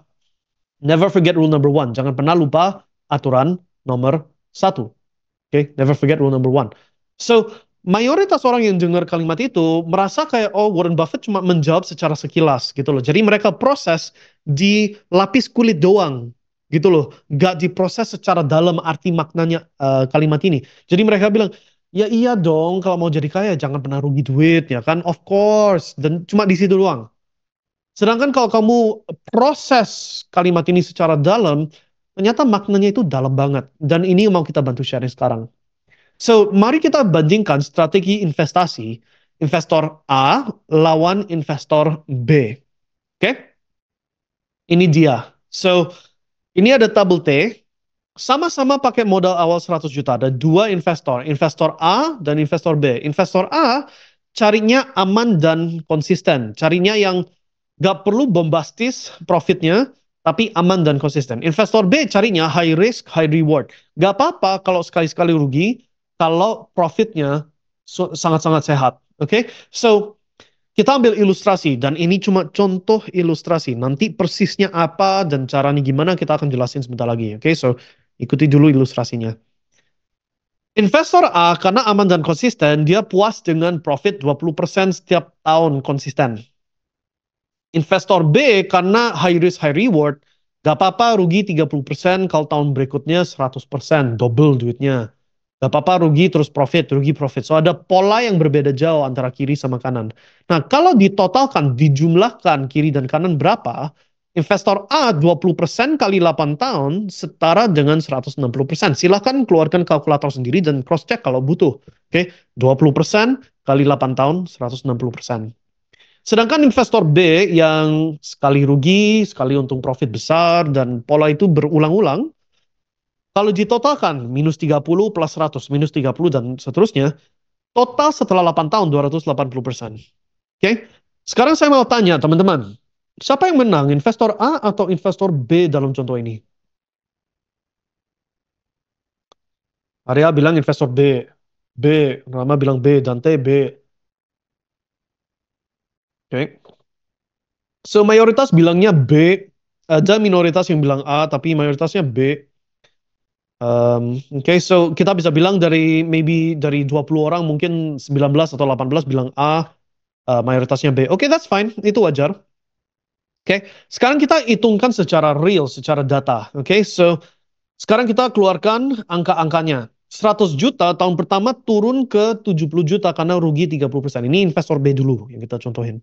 never forget rule number one. Jangan pernah lupa aturan nomor satu. okay? never forget rule number one. So, mayoritas orang yang dengar kalimat itu merasa kayak oh Warren Buffett cuma menjawab secara sekilas gitu loh. Jadi mereka proses di lapis kulit doang gitu loh, gak diproses secara dalam arti maknanya uh, kalimat ini. Jadi mereka bilang ya iya dong kalau mau jadi kaya jangan pernah rugi duit ya kan, of course dan cuma di situ doang. Sedangkan kalau kamu proses kalimat ini secara dalam, ternyata maknanya itu dalam banget. Dan ini yang mau kita bantu sharing sekarang. So, mari kita bandingkan strategi investasi investor A lawan investor B. Oke? Okay? Ini dia. So, ini ada tabel T. Sama-sama pakai modal awal 100 juta. Ada dua investor, investor A dan investor B. Investor A carinya aman dan konsisten. Carinya yang Gak perlu bombastis profitnya, tapi aman dan konsisten. Investor B carinya high risk, high reward. Gak apa-apa kalau sekali-sekali rugi, kalau profitnya sangat-sangat sehat. Oke, okay? so kita ambil ilustrasi dan ini cuma contoh ilustrasi. Nanti persisnya apa dan caranya gimana kita akan jelasin sebentar lagi. Oke, okay? so ikuti dulu ilustrasinya. Investor A karena aman dan konsisten, dia puas dengan profit 20% setiap tahun konsisten investor B karena high risk high reward gak apa-apa rugi 30% kalau tahun berikutnya 100% double duitnya gak apa-apa rugi terus profit rugi profit so ada pola yang berbeda jauh antara kiri sama kanan nah kalau ditotalkan dijumlahkan kiri dan kanan berapa investor A 20% kali 8 tahun setara dengan 160%. Silahkan keluarkan kalkulator sendiri dan cross-check kalau butuh. Oke, okay? 20% kali 8 tahun 160%. Sedangkan investor B yang sekali rugi, sekali untung profit besar, dan pola itu berulang-ulang, kalau ditotalkan minus 30 plus 100, minus 30 dan seterusnya, total setelah 8 tahun 280 persen. Oke, okay? sekarang saya mau tanya teman-teman, siapa yang menang, investor A atau investor B dalam contoh ini? Arya bilang investor B, B, Rama bilang B, Dante B. Oke. Okay. So mayoritas bilangnya B, ada minoritas yang bilang A, tapi mayoritasnya B. Um, Oke, okay, so kita bisa bilang dari maybe dari 20 orang mungkin 19 atau 18 bilang A, uh, mayoritasnya B. Oke, okay, that's fine, itu wajar. Oke, okay. sekarang kita hitungkan secara real, secara data. Oke, okay, so sekarang kita keluarkan angka-angkanya. 100 juta tahun pertama turun ke 70 juta karena rugi 30%. Ini investor B dulu yang kita contohin.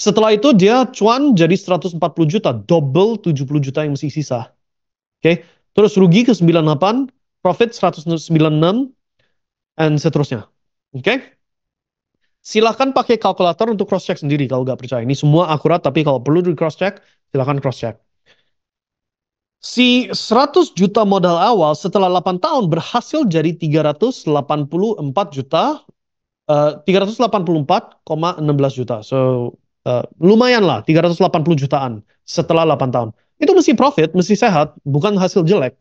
Setelah itu dia cuan jadi 140 juta, double 70 juta yang masih sisa. Oke, okay? terus rugi ke 98, profit 196, and seterusnya. Oke? Okay? Silahkan pakai kalkulator untuk cross-check sendiri kalau nggak percaya. Ini semua akurat, tapi kalau perlu di cross-check, silahkan cross-check. Si 100 juta modal awal setelah 8 tahun berhasil jadi 384 juta, eh, uh, 384,16 juta. So, uh, lumayan lah 380 jutaan setelah 8 tahun. Itu mesti profit, mesti sehat, bukan hasil jelek.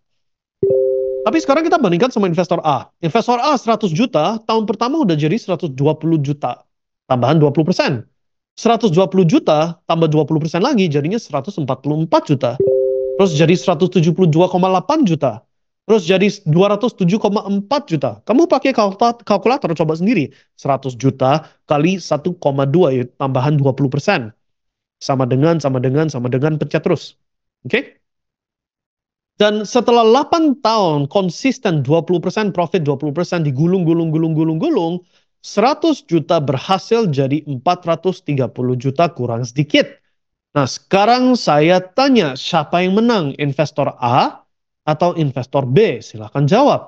Tapi sekarang kita bandingkan sama investor A. Investor A 100 juta, tahun pertama udah jadi 120 juta. Tambahan 20 persen. 120 juta, tambah 20 persen lagi, jadinya 144 juta. Terus jadi 172,8 juta terus jadi 207,4 juta. Kamu pakai kalkulator coba sendiri. 100 juta kali 1,2 ya tambahan 20 persen. Sama dengan, sama dengan, sama dengan, pecah terus. Oke? Okay? Dan setelah 8 tahun konsisten 20 persen, profit 20 persen, digulung, gulung, gulung, gulung, gulung, 100 juta berhasil jadi 430 juta kurang sedikit. Nah sekarang saya tanya siapa yang menang? Investor A atau investor B? Silahkan jawab.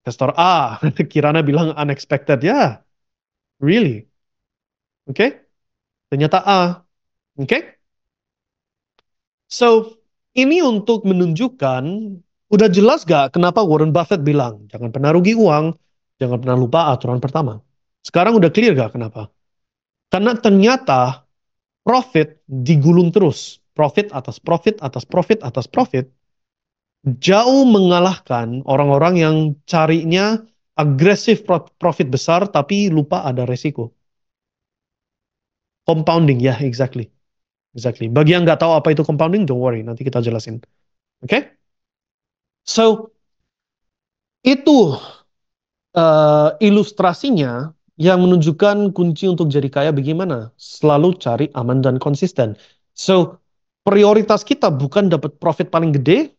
Investor A, *laughs* Kirana bilang unexpected. Ya, yeah, really. Oke, okay? ternyata A. Oke, okay? so ini untuk menunjukkan udah jelas gak kenapa Warren Buffett bilang jangan pernah rugi uang, jangan pernah lupa aturan pertama. Sekarang udah clear gak kenapa? Karena ternyata profit digulung terus profit atas profit atas profit atas profit jauh mengalahkan orang-orang yang carinya agresif profit besar tapi lupa ada resiko. Compounding, ya yeah, exactly. Exactly. Bagi yang nggak tahu apa itu compounding, don't worry, nanti kita jelasin. Oke? Okay? So, itu uh, ilustrasinya yang menunjukkan kunci untuk jadi kaya bagaimana? Selalu cari aman dan konsisten. So, prioritas kita bukan dapat profit paling gede,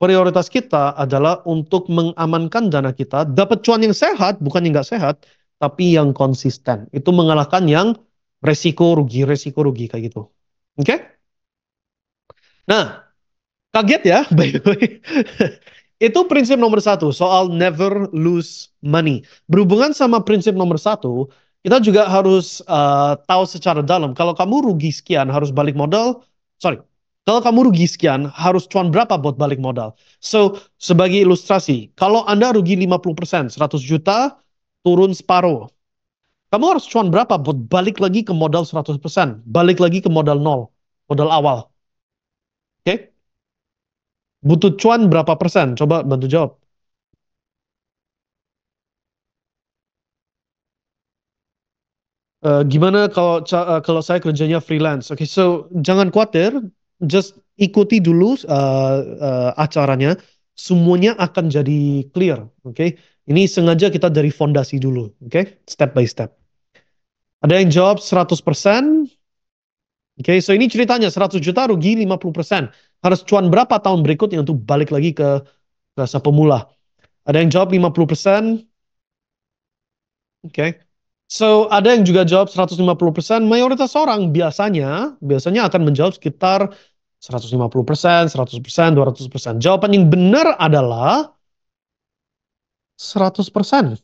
prioritas kita adalah untuk mengamankan dana kita, dapat cuan yang sehat, bukan yang nggak sehat, tapi yang konsisten. Itu mengalahkan yang resiko rugi, resiko rugi kayak gitu. Oke? Okay? Nah, kaget ya, *laughs* by the way. Itu prinsip nomor satu, soal never lose money. Berhubungan sama prinsip nomor satu, kita juga harus uh, tahu secara dalam. Kalau kamu rugi sekian, harus balik modal, sorry kalau kamu rugi sekian, harus cuan berapa buat balik modal? So, sebagai ilustrasi, kalau Anda rugi 50%, 100 juta, turun separuh. Kamu harus cuan berapa buat balik lagi ke modal 100%, balik lagi ke modal nol, modal awal. Oke? Okay? Butuh cuan berapa persen? Coba bantu jawab. uh, gimana kalau uh, kalau saya kerjanya freelance. Oke, okay, so jangan khawatir, just ikuti dulu uh, uh, acaranya, semuanya akan jadi clear. Oke, okay? ini sengaja kita dari fondasi dulu. Oke, okay? step by step. Ada yang jawab 100%. Oke, okay, so ini ceritanya 100 juta rugi 50%. Harus cuan berapa tahun berikutnya untuk balik lagi ke rasa pemula? Ada yang jawab 50%. Oke. Okay. So, ada yang juga jawab 150%, mayoritas orang biasanya biasanya akan menjawab sekitar 150%, 100%, 200%. Jawaban yang benar adalah 100%.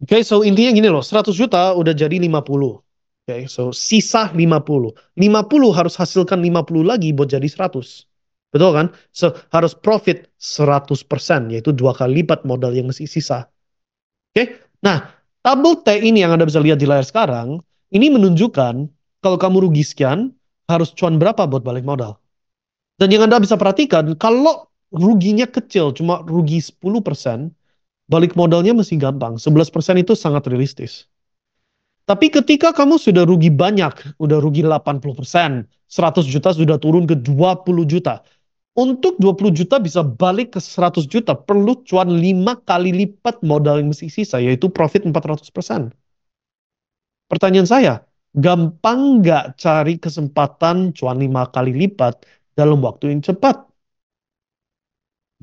Oke, okay, so intinya gini loh, 100 juta udah jadi 50. Oke, okay, so sisa 50. 50 harus hasilkan 50 lagi buat jadi 100. Betul kan? So, harus profit 100%, yaitu dua kali lipat modal yang masih sisa. Oke, okay? nah Tabel T ini yang Anda bisa lihat di layar sekarang, ini menunjukkan kalau kamu rugi sekian, harus cuan berapa buat balik modal. Dan yang Anda bisa perhatikan, kalau ruginya kecil, cuma rugi 10%, balik modalnya masih gampang. 11% itu sangat realistis. Tapi ketika kamu sudah rugi banyak, udah rugi 80%, 100 juta sudah turun ke 20 juta. Untuk 20 juta bisa balik ke 100 juta, perlu cuan 5 kali lipat modal yang masih sisa, yaitu profit 400%. Pertanyaan saya, gampang nggak cari kesempatan cuan 5 kali lipat dalam waktu yang cepat?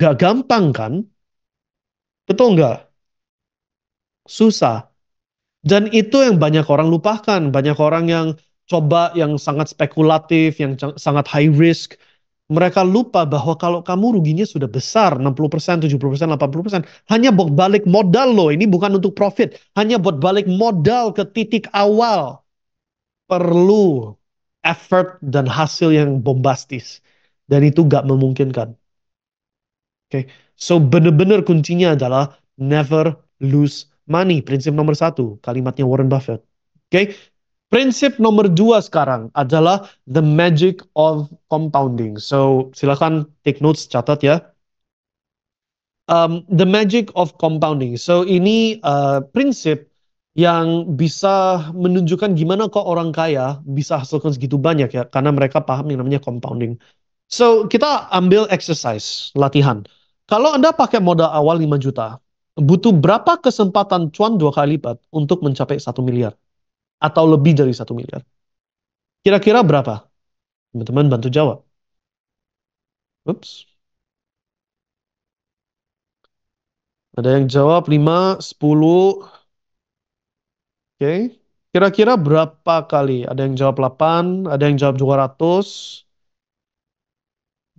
Gak gampang kan? Betul nggak? Susah. Dan itu yang banyak orang lupakan. Banyak orang yang coba yang sangat spekulatif, yang sangat high risk, mereka lupa bahwa kalau kamu ruginya sudah besar, 60%, 70%, 80%, hanya buat balik modal loh. Ini bukan untuk profit. Hanya buat balik modal ke titik awal. Perlu effort dan hasil yang bombastis. Dan itu gak memungkinkan. Oke, okay. so bener-bener kuncinya adalah never lose money. Prinsip nomor satu, kalimatnya Warren Buffett. Oke, okay? Prinsip nomor dua sekarang adalah the magic of compounding. So silakan take notes, catat ya. Um, the magic of compounding. So ini uh, prinsip yang bisa menunjukkan gimana kok orang kaya bisa hasilkan segitu banyak ya, karena mereka paham yang namanya compounding. So kita ambil exercise latihan. Kalau anda pakai modal awal 5 juta, butuh berapa kesempatan cuan dua kali lipat untuk mencapai satu miliar? atau lebih dari satu miliar. Kira-kira berapa? Teman-teman bantu jawab. Ups. Ada yang jawab 5, 10. Oke. Okay. Kira-kira berapa kali? Ada yang jawab 8, ada yang jawab 200.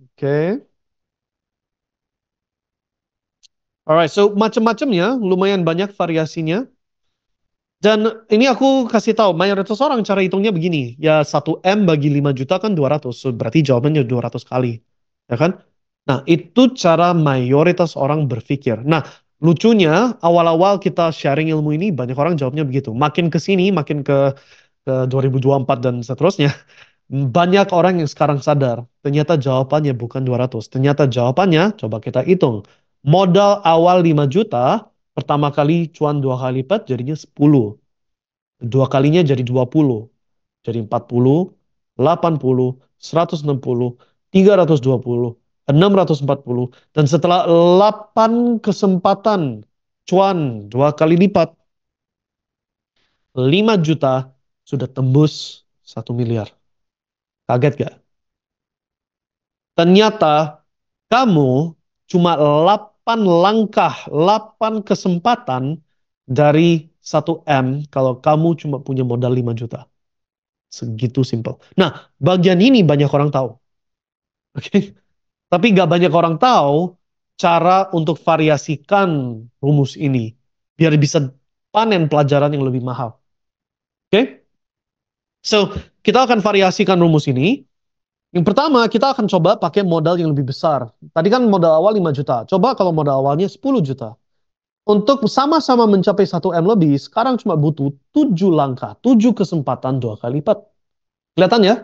Oke. Okay. Alright, so macam macam ya. lumayan banyak variasinya. Dan ini aku kasih tahu, mayoritas orang cara hitungnya begini, ya 1M bagi 5 juta kan 200, so, berarti jawabannya 200 kali, ya kan? Nah, itu cara mayoritas orang berpikir. Nah, lucunya awal-awal kita sharing ilmu ini banyak orang jawabnya begitu. Makin ke sini, makin ke, ke 2024 dan seterusnya, banyak orang yang sekarang sadar, ternyata jawabannya bukan 200, ternyata jawabannya, coba kita hitung, modal awal 5 juta, Pertama kali cuan dua kali lipat jadinya 10. Dua kalinya jadi 20. Jadi 40, 80, 160, 320, 640 dan setelah 8 kesempatan cuan dua kali lipat 5 juta sudah tembus 1 miliar. Kaget gak? Ternyata kamu cuma 8 8 langkah, 8 kesempatan dari 1M kalau kamu cuma punya modal 5 juta. Segitu simple. Nah, bagian ini banyak orang tahu. Oke. Okay? Tapi gak banyak orang tahu cara untuk variasikan rumus ini biar bisa panen pelajaran yang lebih mahal. Oke? Okay? So, kita akan variasikan rumus ini yang pertama, kita akan coba pakai modal yang lebih besar. Tadi kan modal awal 5 juta. Coba kalau modal awalnya 10 juta. Untuk sama-sama mencapai 1M lebih, sekarang cuma butuh 7 langkah, 7 kesempatan dua kali lipat. Kelihatan ya?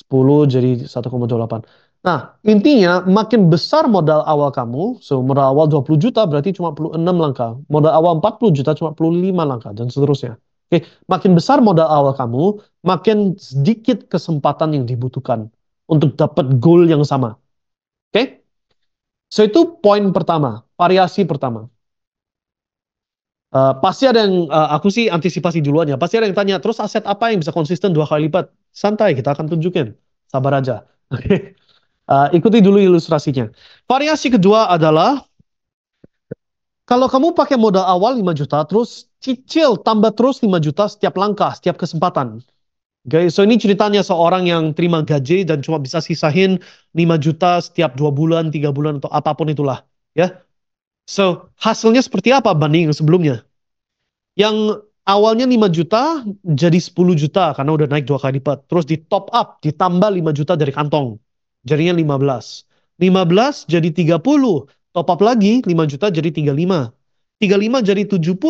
10 jadi 1,28. Nah, intinya makin besar modal awal kamu, so modal awal 20 juta berarti cuma 6 langkah, modal awal 40 juta cuma 5 langkah, dan seterusnya. Oke, makin besar modal awal kamu, makin sedikit kesempatan yang dibutuhkan untuk dapat goal yang sama. Oke? So itu poin pertama, variasi pertama. Uh, pasti ada yang uh, aku sih antisipasi duluan ya. Pasti ada yang tanya, terus aset apa yang bisa konsisten dua kali lipat? Santai, kita akan tunjukin. Sabar aja. *laughs* Oke. Uh, ikuti dulu ilustrasinya. Variasi kedua adalah kalau kamu pakai modal awal 5 juta terus cicil tambah terus 5 juta setiap langkah, setiap kesempatan. Okay, so ini ceritanya seorang yang terima gaji dan cuma bisa sisahin 5 juta setiap 2 bulan, 3 bulan atau apapun itulah, ya. Yeah. So, hasilnya seperti apa banding yang sebelumnya? Yang awalnya 5 juta jadi 10 juta karena udah naik dua kali lipat. Terus di top up, ditambah 5 juta dari kantong. Jadinya 15. 15 jadi 30, top up lagi 5 juta jadi 35. 35 jadi 70,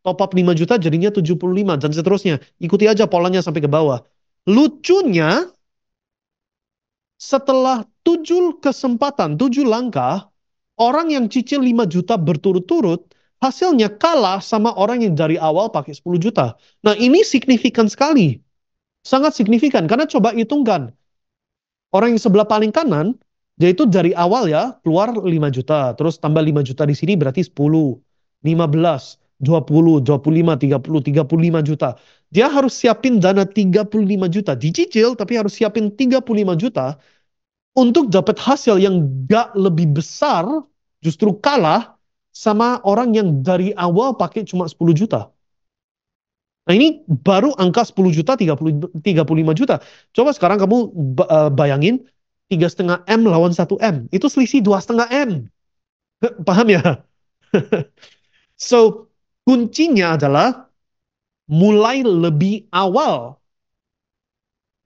top up 5 juta jadinya 75 dan seterusnya. Ikuti aja polanya sampai ke bawah. Lucunya setelah 7 kesempatan, 7 langkah, orang yang cicil 5 juta berturut-turut hasilnya kalah sama orang yang dari awal pakai 10 juta. Nah ini signifikan sekali. Sangat signifikan. Karena coba hitungkan. Orang yang sebelah paling kanan, yaitu dari awal ya, keluar 5 juta. Terus tambah 5 juta di sini berarti 10. 15, 20, 25, 30, 35 juta. Dia harus siapin dana 35 juta. Dicicil tapi harus siapin 35 juta untuk dapat hasil yang gak lebih besar justru kalah sama orang yang dari awal pakai cuma 10 juta. Nah ini baru angka 10 juta 30, 35 juta. Coba sekarang kamu eh, bayangin 3,5 M lawan 1 M. Itu selisih 2,5 M. Paham ya? *laughs* So, kuncinya adalah mulai lebih awal.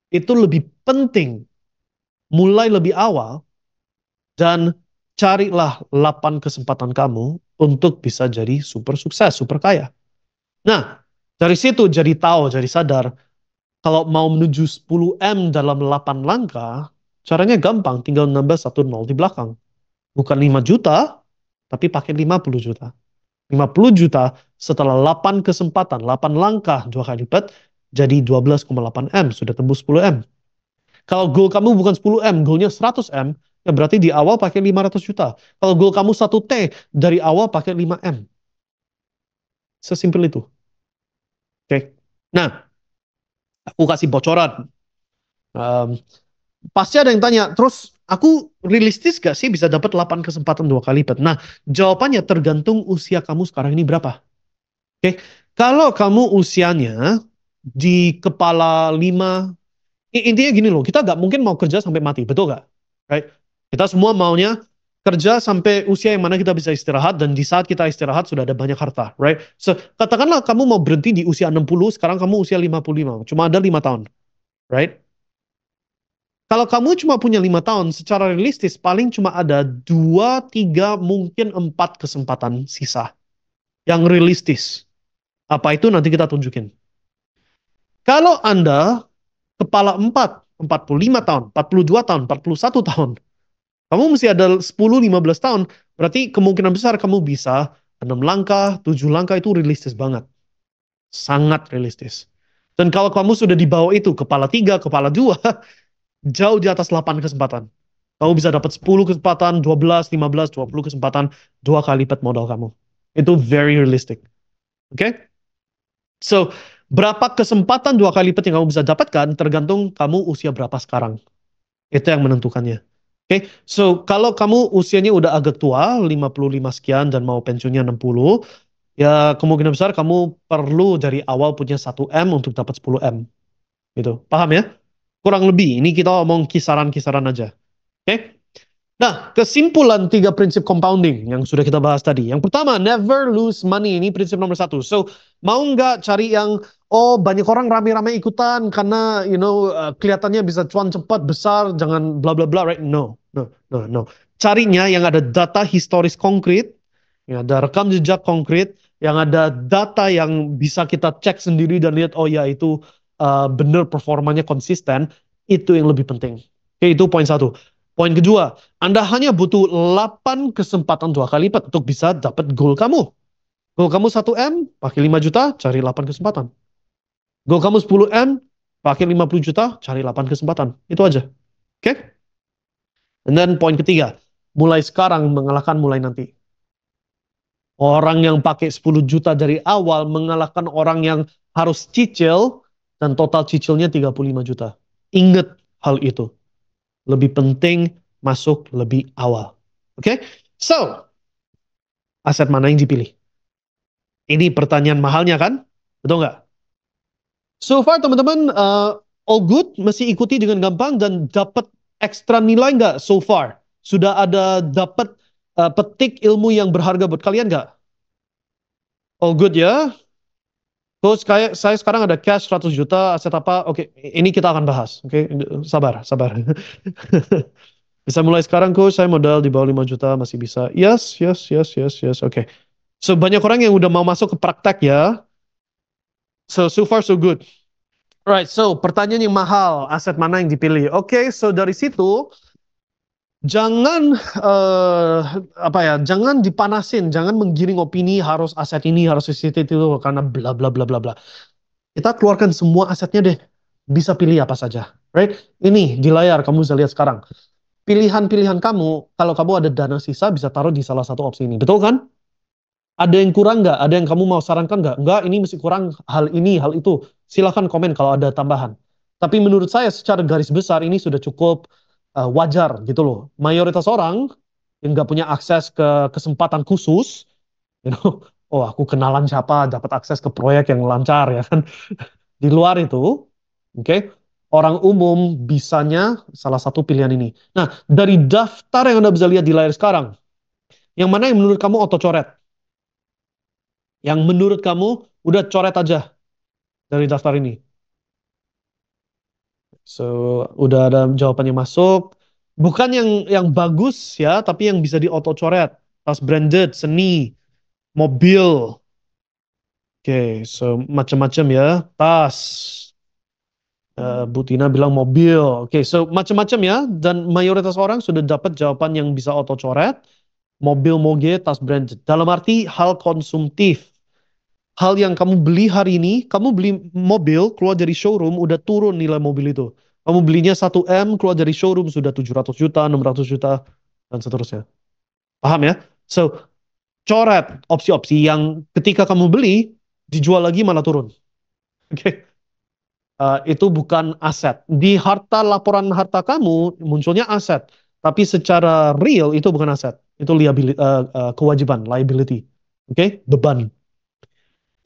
Itu lebih penting. Mulai lebih awal dan carilah 8 kesempatan kamu untuk bisa jadi super sukses, super kaya. Nah, dari situ jadi tahu, jadi sadar kalau mau menuju 10M dalam 8 langkah, caranya gampang, tinggal nambah satu nol di belakang. Bukan 5 juta, tapi pakai 50 juta. 50 juta setelah 8 kesempatan, 8 langkah dua kali lipat jadi 12,8 M, sudah tembus 10 M. Kalau goal kamu bukan 10 M, goalnya 100 M, ya berarti di awal pakai 500 juta. Kalau goal kamu 1 T, dari awal pakai 5 M. Sesimpel itu. Oke. Okay. Nah, aku kasih bocoran. Um, pasti ada yang tanya, terus aku realistis gak sih bisa dapat 8 kesempatan dua kali lipat? Nah, jawabannya tergantung usia kamu sekarang ini berapa. Oke, okay? kalau kamu usianya di kepala 5, intinya gini loh, kita gak mungkin mau kerja sampai mati, betul gak? Right? Kita semua maunya kerja sampai usia yang mana kita bisa istirahat dan di saat kita istirahat sudah ada banyak harta, right? So, katakanlah kamu mau berhenti di usia 60, sekarang kamu usia 55, cuma ada lima tahun, right? Kalau kamu cuma punya lima tahun, secara realistis paling cuma ada dua, tiga, mungkin empat kesempatan sisa yang realistis. Apa itu nanti kita tunjukin. Kalau Anda kepala empat, empat puluh lima tahun, empat puluh dua tahun, empat puluh satu tahun, kamu mesti ada sepuluh lima belas tahun, berarti kemungkinan besar kamu bisa enam langkah, tujuh langkah itu realistis banget. Sangat realistis. Dan kalau kamu sudah di bawah itu, kepala tiga kepala dua jauh di atas 8 kesempatan. Kamu bisa dapat 10 kesempatan, 12, 15, 20 kesempatan, dua kali lipat modal kamu. Itu very realistic. Oke? Okay? So, berapa kesempatan dua kali lipat yang kamu bisa dapatkan tergantung kamu usia berapa sekarang. Itu yang menentukannya. Oke, okay? so kalau kamu usianya udah agak tua, 55 sekian dan mau pensiunnya 60, ya kemungkinan besar kamu perlu dari awal punya 1M untuk dapat 10M. Gitu. Paham ya? kurang lebih. Ini kita omong kisaran-kisaran aja. Oke? Okay? Nah, kesimpulan tiga prinsip compounding yang sudah kita bahas tadi. Yang pertama, never lose money. Ini prinsip nomor satu. So, mau nggak cari yang, oh banyak orang rame-rame ikutan karena, you know, eh, kelihatannya bisa cuan cepat, besar, jangan bla bla bla, right? No, no, no, no. Carinya yang ada data historis konkret, yang ada rekam jejak konkret, yang ada data yang bisa kita cek sendiri dan lihat, oh ya itu uh, eh, benar performanya konsisten, itu yang lebih penting. Oke, itu poin satu. Poin kedua, Anda hanya butuh 8 kesempatan dua kali lipat untuk bisa dapat goal kamu. Goal kamu 1M, pakai 5 juta, cari 8 kesempatan. Goal kamu 10M, pakai 50 juta, cari 8 kesempatan. Itu aja. Oke? Okay? And poin ketiga, mulai sekarang mengalahkan mulai nanti. Orang yang pakai 10 juta dari awal mengalahkan orang yang harus cicil dan total cicilnya 35 juta. Ingat hal itu. Lebih penting masuk lebih awal. Oke? Okay? So, aset mana yang dipilih? Ini pertanyaan mahalnya kan? Betul nggak? So far teman-teman, uh, all good, masih ikuti dengan gampang dan dapat ekstra nilai nggak so far? Sudah ada dapat uh, petik ilmu yang berharga buat kalian nggak? All good ya? terus kayak saya sekarang ada cash 100 juta, aset apa? Oke, okay, ini kita akan bahas. Oke, okay? sabar, sabar. *laughs* bisa mulai sekarang, kok Saya modal di bawah 5 juta masih bisa. Yes, yes, yes, yes, yes. Oke. Okay. So, orang yang udah mau masuk ke praktek ya. So, so far so good. Right, so pertanyaan yang mahal, aset mana yang dipilih? Oke, okay, so dari situ jangan uh, apa ya jangan dipanasin jangan menggiring opini harus aset ini harus aset itu karena bla bla bla bla bla kita keluarkan semua asetnya deh bisa pilih apa saja right ini di layar kamu bisa lihat sekarang pilihan-pilihan kamu kalau kamu ada dana sisa bisa taruh di salah satu opsi ini betul kan ada yang kurang nggak ada yang kamu mau sarankan nggak nggak ini masih kurang hal ini hal itu silahkan komen kalau ada tambahan tapi menurut saya secara garis besar ini sudah cukup uh, wajar gitu loh. Mayoritas orang yang nggak punya akses ke kesempatan khusus, *laughs* you know, oh aku kenalan siapa dapat akses ke proyek yang lancar ya kan. *laughs* Di luar itu, oke, okay, orang umum bisanya salah satu pilihan ini. Nah, dari daftar yang Anda bisa lihat di layar sekarang, yang mana yang menurut kamu auto coret? Yang menurut kamu udah coret aja dari daftar ini. So udah ada jawaban yang masuk. Bukan yang yang bagus ya, tapi yang bisa di auto coret. Tas branded, seni, mobil. Oke, okay, so macam-macam ya. Tas. Uh, eh, Butina bilang mobil. Oke, okay, so macam-macam ya. Dan mayoritas orang sudah dapat jawaban yang bisa auto coret. Mobil, moge, tas branded. Dalam arti hal konsumtif hal yang kamu beli hari ini, kamu beli mobil keluar dari showroom udah turun nilai mobil itu. Kamu belinya 1M keluar dari showroom sudah 700 juta, 600 juta dan seterusnya. Paham ya? So, coret opsi-opsi yang ketika kamu beli dijual lagi malah turun. *laughs* Oke. Okay. Uh, eh, itu bukan aset. Di harta laporan harta kamu munculnya aset, tapi secara real itu bukan aset. Itu liabilit uh, uh, kewajiban, liability. Oke, okay? beban.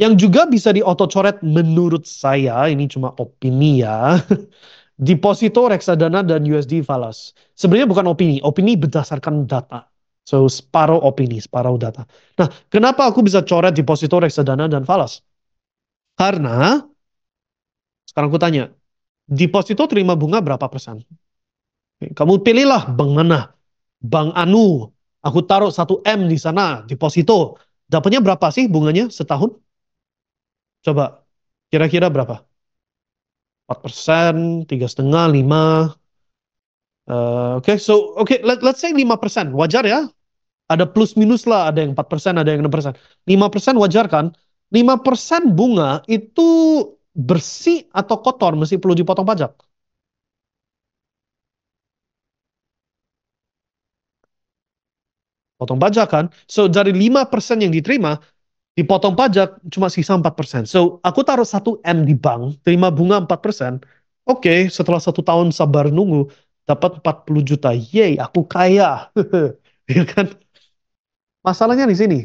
Yang juga bisa coret menurut saya, ini cuma opini ya. *laughs* Deposito, reksadana, dan USD falas. Sebenarnya bukan opini, opini berdasarkan data. So, separuh opini, separuh data. Nah, kenapa aku bisa coret deposito, reksadana, dan falas? Karena, sekarang aku tanya, deposito terima bunga berapa persen? Kamu pilihlah bank mana? Bank Anu, aku taruh satu m di sana, deposito. Dapatnya berapa sih bunganya setahun? Coba, kira-kira berapa? 4 persen, tiga setengah, lima. Eh, oke, so oke, okay, let, let's say lima persen, wajar ya? Ada plus minus lah, ada yang empat persen, ada yang enam persen. Lima persen wajar kan? Lima persen bunga itu bersih atau kotor mesti perlu dipotong pajak? Potong pajak kan? So dari lima persen yang diterima, dipotong pajak cuma sisa persen. So, aku taruh satu M di bank, terima bunga empat persen. oke, okay, setelah satu tahun sabar nunggu, dapat empat puluh juta. Yeay, aku kaya. *laughs* ya kan? Masalahnya di sini,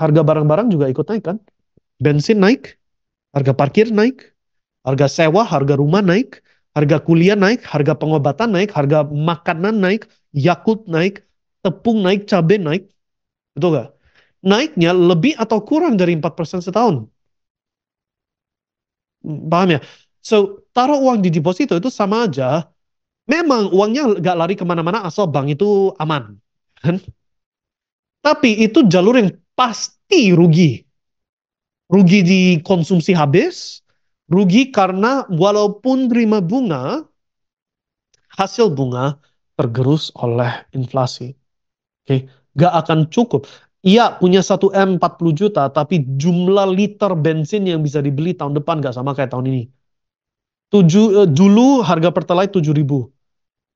harga barang-barang juga ikut naik kan? Bensin naik, harga parkir naik, harga sewa, harga rumah naik, harga kuliah naik, harga pengobatan naik, harga makanan naik, yakut naik, tepung naik, cabai naik. Betul gak? naiknya lebih atau kurang dari 4% setahun. Paham ya? So, taruh uang di deposito itu sama aja. Memang uangnya gak lari kemana-mana asal bank itu aman. Kan? Tapi itu jalur yang pasti rugi. Rugi di konsumsi habis, rugi karena walaupun terima bunga, hasil bunga tergerus oleh inflasi. Oke, okay? gak akan cukup. Iya punya 1M 40 juta, tapi jumlah liter bensin yang bisa dibeli tahun depan gak sama kayak tahun ini. Eh, tujuh, eh, dulu harga Pertalite 7 ribu,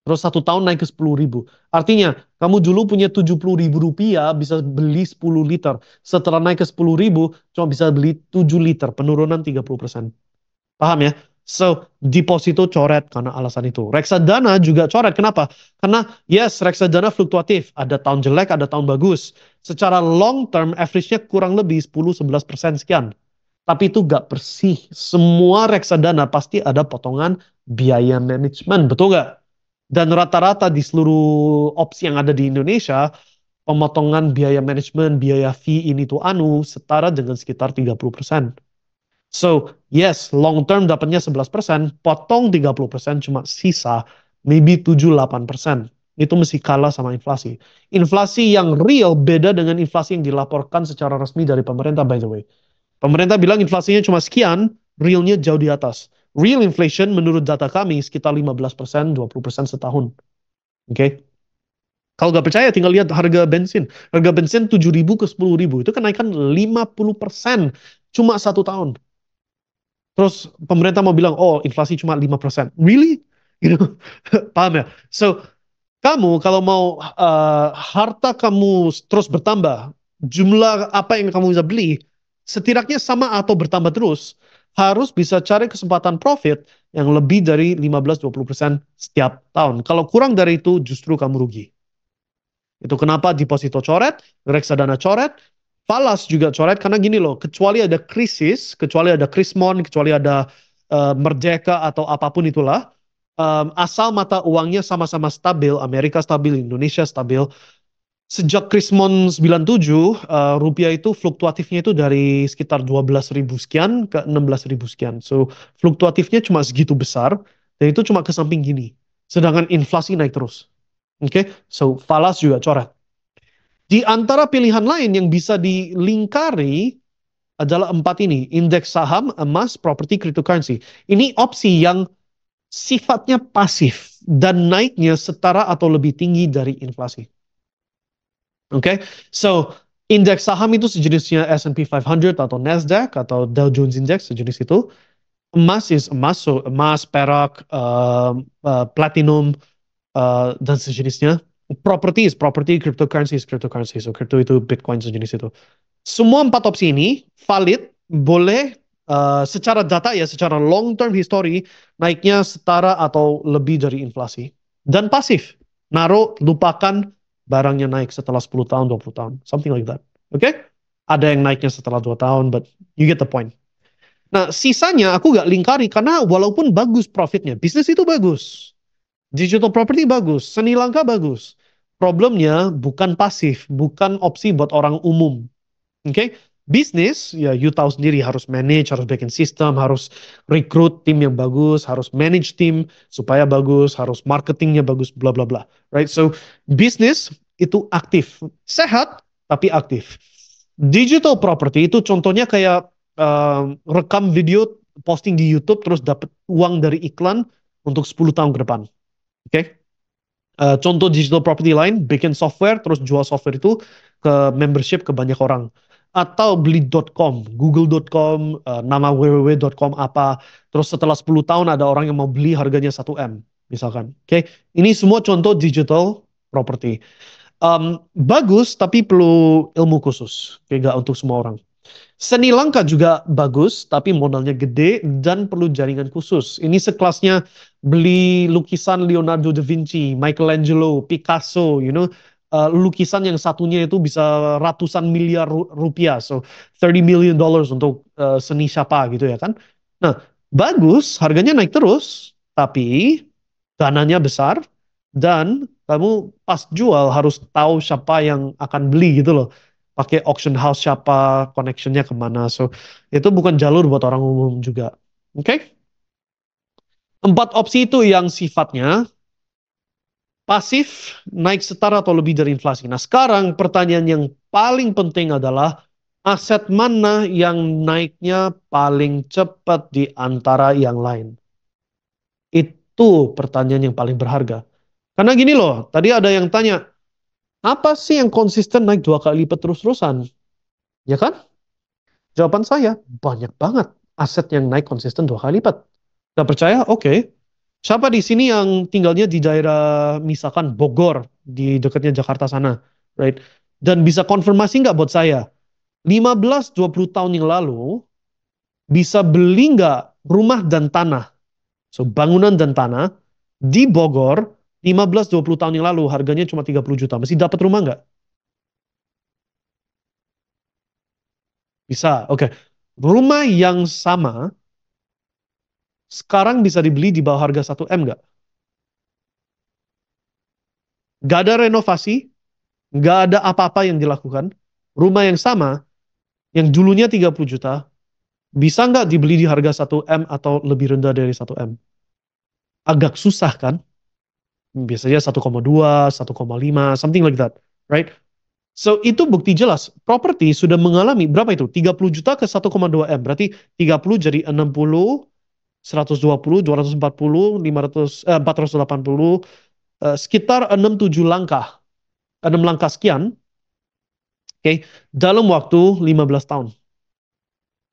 terus satu tahun naik ke 10 ribu. Artinya, kamu dulu punya 70 ribu rupiah bisa beli 10 liter. Setelah naik ke 10 ribu, cuma bisa beli 7 liter, penurunan 30 persen. Paham ya? So, deposito coret karena alasan itu. Reksadana juga coret. Kenapa? Karena yes, reksadana fluktuatif. Ada tahun jelek, ada tahun bagus. Secara long term, average-nya kurang lebih 10-11% sekian. Tapi itu gak bersih. Semua reksadana pasti ada potongan biaya manajemen. Betul gak? Dan rata-rata di seluruh opsi yang ada di Indonesia, pemotongan biaya manajemen, biaya fee ini tuh anu, setara dengan sekitar 30%. So, yes, long term dapatnya 11%, potong 30% cuma sisa maybe 7-8%. Itu mesti kalah sama inflasi. Inflasi yang real beda dengan inflasi yang dilaporkan secara resmi dari pemerintah by the way. Pemerintah bilang inflasinya cuma sekian, realnya jauh di atas. Real inflation menurut data kami sekitar 15%, 20% setahun. Oke. Okay? Kalau nggak percaya tinggal lihat harga bensin. Harga bensin 7.000 ke 10.000 itu kenaikan 50% cuma satu tahun. Terus pemerintah mau bilang, oh inflasi cuma 5%. Really? *laughs* You know, paham ya? So, kamu kalau mau uh, harta kamu terus bertambah, jumlah apa yang kamu bisa beli, setidaknya sama atau bertambah terus, harus bisa cari kesempatan profit yang lebih dari 15-20% setiap tahun. Kalau kurang dari itu, justru kamu rugi. Itu kenapa deposito coret, reksadana coret, Palas juga coret karena gini loh, kecuali ada krisis, kecuali ada krismon, kecuali ada uh, merdeka atau apapun itulah, um, asal mata uangnya sama-sama stabil, Amerika stabil, Indonesia stabil, sejak krismon 97 uh, eh, rupiah itu fluktuatifnya itu dari sekitar ribu sekian ke ribu sekian. So fluktuatifnya cuma segitu besar dan itu cuma ke samping gini. Sedangkan inflasi naik terus. Oke, okay? so falas juga coret. Di antara pilihan lain yang bisa dilingkari adalah empat ini, indeks saham, emas, properti, cryptocurrency. Ini opsi yang sifatnya pasif dan naiknya setara atau lebih tinggi dari inflasi. Oke, okay? so indeks saham itu sejenisnya S&P 500 atau Nasdaq atau Dow Jones Index sejenis itu. Emas is emas, so emas, perak, uh, uh, platinum, uh, dan sejenisnya properties, property, cryptocurrencies, cryptocurrencies, so crypto itu Bitcoin sejenis itu. Semua empat opsi ini valid, boleh uh, secara data ya, secara long term history naiknya setara atau lebih dari inflasi. Dan pasif, naruh, lupakan barangnya naik setelah 10 tahun, 20 tahun, something like that. Oke? Okay? Ada yang naiknya setelah 2 tahun, but you get the point. Nah, sisanya aku gak lingkari karena walaupun bagus profitnya, bisnis itu bagus Digital property bagus, seni langka bagus. Problemnya bukan pasif, bukan opsi buat orang umum. Oke, okay? bisnis ya you tahu sendiri harus manage, harus bikin sistem, harus rekrut tim yang bagus, harus manage tim supaya bagus, harus marketingnya bagus, bla bla bla. Right? So bisnis itu aktif, sehat tapi aktif. Digital property itu contohnya kayak uh, rekam video posting di YouTube terus dapat uang dari iklan untuk 10 tahun ke depan. Oke. Okay? Uh, contoh digital property lain, bikin software terus jual software itu ke membership ke banyak orang atau beli.com, google.com, uh, eh, nama www.com apa, terus setelah 10 tahun ada orang yang mau beli harganya 1M misalkan. Oke, okay? ini semua contoh digital property. Um, bagus tapi perlu ilmu khusus, okay, gak untuk semua orang. Seni langka juga bagus, tapi modalnya gede dan perlu jaringan khusus. Ini sekelasnya beli lukisan Leonardo da Vinci, Michelangelo, Picasso, you know, uh, lukisan yang satunya itu bisa ratusan miliar rupiah, so 30 million dollars untuk uh, seni siapa gitu ya kan. Nah, bagus, harganya naik terus, tapi dananya besar dan kamu pas jual harus tahu siapa yang akan beli gitu loh pakai auction house siapa, connectionnya kemana. So itu bukan jalur buat orang umum juga. Oke? Okay? Empat opsi itu yang sifatnya pasif, naik setara atau lebih dari inflasi. Nah sekarang pertanyaan yang paling penting adalah aset mana yang naiknya paling cepat di antara yang lain. Itu pertanyaan yang paling berharga. Karena gini loh, tadi ada yang tanya, apa sih yang konsisten naik dua kali lipat terus-terusan? Ya kan? Jawaban saya, banyak banget aset yang naik konsisten dua kali lipat. Gak percaya? Oke. Okay. Siapa di sini yang tinggalnya di daerah misalkan Bogor di dekatnya Jakarta sana, right? Dan bisa konfirmasi nggak buat saya? 15-20 tahun yang lalu bisa beli nggak rumah dan tanah? So bangunan dan tanah di Bogor 15-20 tahun yang lalu harganya cuma 30 juta. Masih dapat rumah nggak? Bisa, oke. Okay. Rumah yang sama sekarang bisa dibeli di bawah harga 1M nggak? Gak ada renovasi, nggak ada apa-apa yang dilakukan. Rumah yang sama, yang dulunya 30 juta, bisa nggak dibeli di harga 1M atau lebih rendah dari 1M? Agak susah kan? Biasanya 1,2, 1,5, something like that, right? So itu bukti jelas, properti sudah mengalami berapa itu? 30 juta ke 1,2 M. Berarti 30 jadi 60, 120, 240, 500, eh, 480, eh, sekitar 6-7 langkah, 6 langkah sekian, oke, okay, dalam waktu 15 tahun.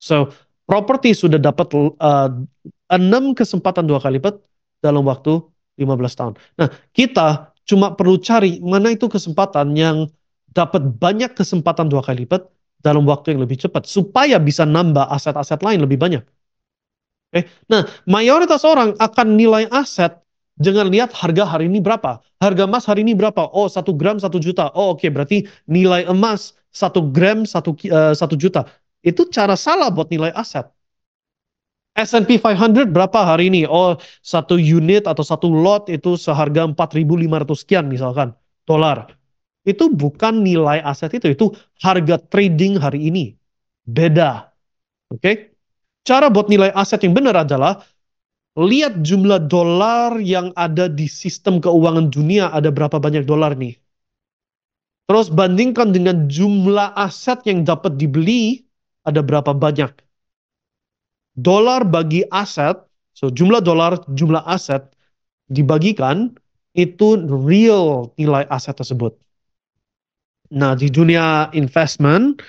So, properti sudah dapat uh, eh, 6 kesempatan dua kali lipat dalam waktu 15 tahun. Nah, kita cuma perlu cari mana itu kesempatan yang dapat banyak kesempatan dua kali lipat dalam waktu yang lebih cepat supaya bisa nambah aset-aset lain lebih banyak. Okay? Eh, nah, mayoritas orang akan nilai aset Jangan lihat harga hari ini berapa. Harga emas hari ini berapa? Oh, 1 gram satu juta. Oh, oke, okay, berarti nilai emas satu gram satu uh, eh, 1 juta. Itu cara salah buat nilai aset. S&P 500 berapa hari ini? Oh, satu unit atau satu lot itu seharga 4.500 sekian misalkan, dolar. Itu bukan nilai aset itu, itu harga trading hari ini. Beda. Oke? Okay? Cara buat nilai aset yang benar adalah lihat jumlah dolar yang ada di sistem keuangan dunia ada berapa banyak dolar nih. Terus bandingkan dengan jumlah aset yang dapat dibeli ada berapa banyak. Dolar bagi aset, so jumlah dolar, jumlah aset dibagikan itu real nilai aset tersebut. Nah, di dunia investment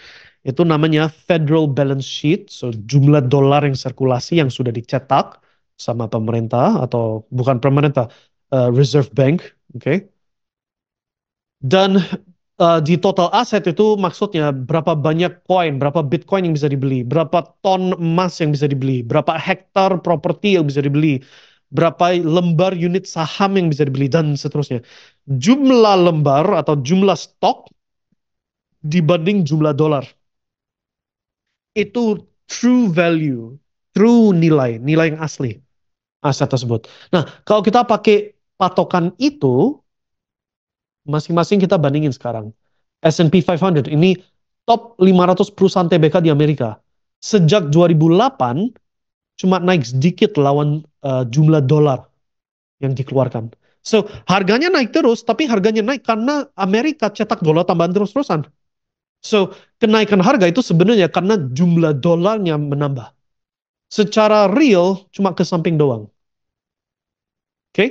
itu namanya Federal Balance Sheet, so jumlah dolar yang sirkulasi yang sudah dicetak sama pemerintah atau bukan pemerintah, uh, Reserve Bank, oke. Okay? Dan uh, di total aset itu maksudnya berapa banyak koin, berapa bitcoin yang bisa dibeli, berapa ton emas yang bisa dibeli, berapa hektar properti yang bisa dibeli, berapa lembar unit saham yang bisa dibeli dan seterusnya. Jumlah lembar atau jumlah stok dibanding jumlah dolar itu true value, true nilai, nilai yang asli aset tersebut. Nah, kalau kita pakai patokan itu, masing-masing kita bandingin sekarang. S&P 500 ini top 500 perusahaan TBK di Amerika. Sejak 2008 cuma naik sedikit lawan uh, jumlah dolar yang dikeluarkan. So, harganya naik terus tapi harganya naik karena Amerika cetak dolar tambahan terus-terusan. So, kenaikan harga itu sebenarnya karena jumlah dolarnya menambah. Secara real, cuma ke samping doang. Oke? Okay?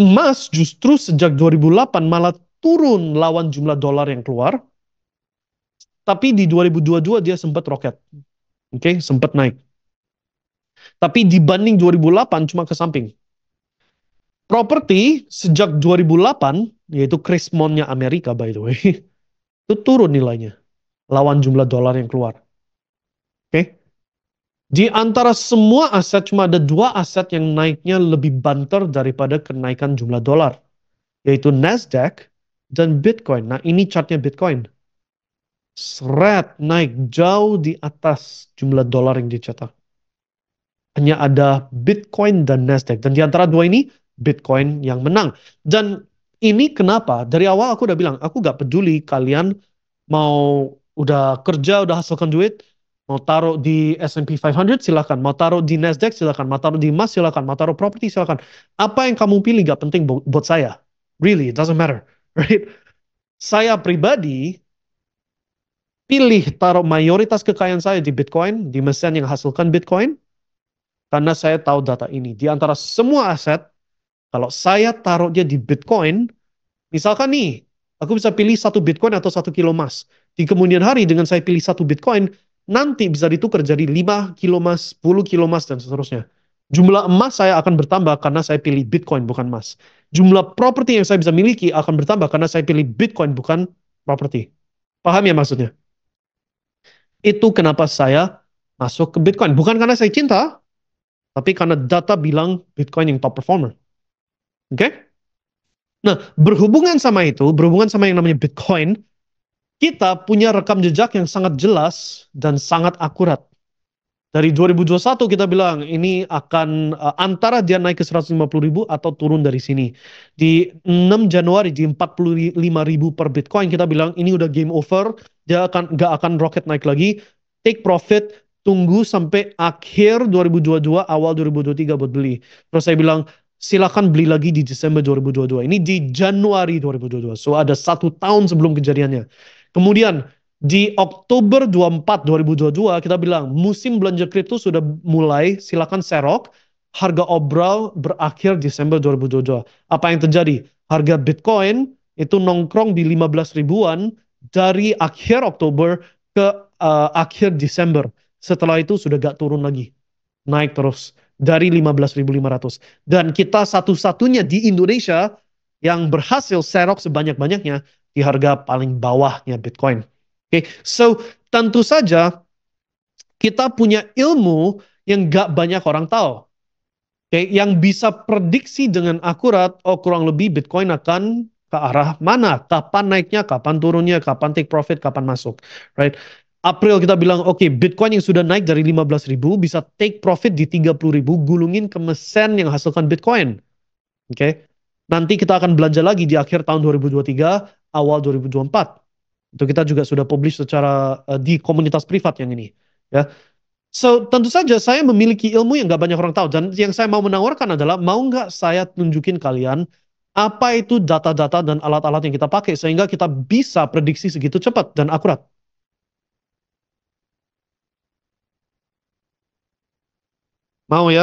Emas justru sejak 2008 malah turun lawan jumlah dolar yang keluar. Tapi di 2022 dia sempat roket. Oke, okay? sempat naik. Tapi dibanding 2008 cuma ke samping. Properti sejak 2008, yaitu Krismonnya Amerika by the way, *laughs* itu turun nilainya lawan jumlah dolar yang keluar. Oke? Okay? Di antara semua aset cuma ada dua aset yang naiknya lebih banter daripada kenaikan jumlah dolar, yaitu Nasdaq dan Bitcoin. Nah, ini chartnya Bitcoin. Seret naik jauh di atas jumlah dolar yang dicetak. Hanya ada Bitcoin dan Nasdaq. Dan di antara dua ini, Bitcoin yang menang. Dan ini kenapa? Dari awal aku udah bilang, aku gak peduli kalian mau udah kerja, udah hasilkan duit, mau taruh di S&P 500 silakan, mau taruh di Nasdaq silahkan mau taruh di emas silahkan mau taruh properti silahkan Apa yang kamu pilih gak penting buat saya. Really, it doesn't matter, *laughs* right? Saya pribadi pilih taruh mayoritas kekayaan saya di Bitcoin, di mesin yang hasilkan Bitcoin, karena saya tahu data ini. Di antara semua aset, kalau saya taruh dia di Bitcoin, misalkan nih, aku bisa pilih satu Bitcoin atau satu kilo emas. Di kemudian hari dengan saya pilih satu Bitcoin, nanti bisa ditukar jadi 5 kilo emas, 10 kilo emas, dan seterusnya. Jumlah emas saya akan bertambah karena saya pilih Bitcoin bukan emas. Jumlah properti yang saya bisa miliki akan bertambah karena saya pilih Bitcoin bukan properti. Paham ya maksudnya? Itu kenapa saya masuk ke Bitcoin. Bukan karena saya cinta, tapi karena data bilang Bitcoin yang top performer. Oke? Okay? Nah, berhubungan sama itu, berhubungan sama yang namanya Bitcoin, kita punya rekam jejak yang sangat jelas dan sangat akurat. Dari 2021 kita bilang ini akan uh, antara dia naik ke 150 ribu atau turun dari sini. Di 6 Januari di 45 ribu per Bitcoin kita bilang ini udah game over, dia akan gak akan roket naik lagi. Take profit, tunggu sampai akhir 2022 awal 2023 buat beli. Terus saya bilang silakan beli lagi di Desember 2022. Ini di Januari 2022. So ada satu tahun sebelum kejadiannya. Kemudian di Oktober 24 2022 kita bilang musim belanja kripto sudah mulai, silakan serok. Harga obral berakhir Desember 2022. Apa yang terjadi? Harga Bitcoin itu nongkrong di 15 ribuan dari akhir Oktober ke uh, akhir Desember. Setelah itu sudah gak turun lagi. Naik terus dari 15.500. Dan kita satu-satunya di Indonesia yang berhasil serok sebanyak-banyaknya di harga paling bawahnya Bitcoin. Oke, okay? so tentu saja kita punya ilmu yang gak banyak orang tahu. Oke, okay? yang bisa prediksi dengan akurat, oh kurang lebih Bitcoin akan ke arah mana, kapan naiknya, kapan turunnya, kapan take profit, kapan masuk, right? April kita bilang oke okay, Bitcoin yang sudah naik dari 15.000 bisa take profit di 30.000 gulungin ke mesin yang hasilkan Bitcoin. Oke. Okay? Nanti kita akan belanja lagi di akhir tahun 2023, awal 2024. Itu kita juga sudah publish secara uh, di komunitas privat yang ini, ya. So, tentu saja saya memiliki ilmu yang gak banyak orang tahu dan yang saya mau menawarkan adalah mau nggak saya tunjukin kalian apa itu data-data dan alat-alat yang kita pakai sehingga kita bisa prediksi segitu cepat dan akurat. Mau ya?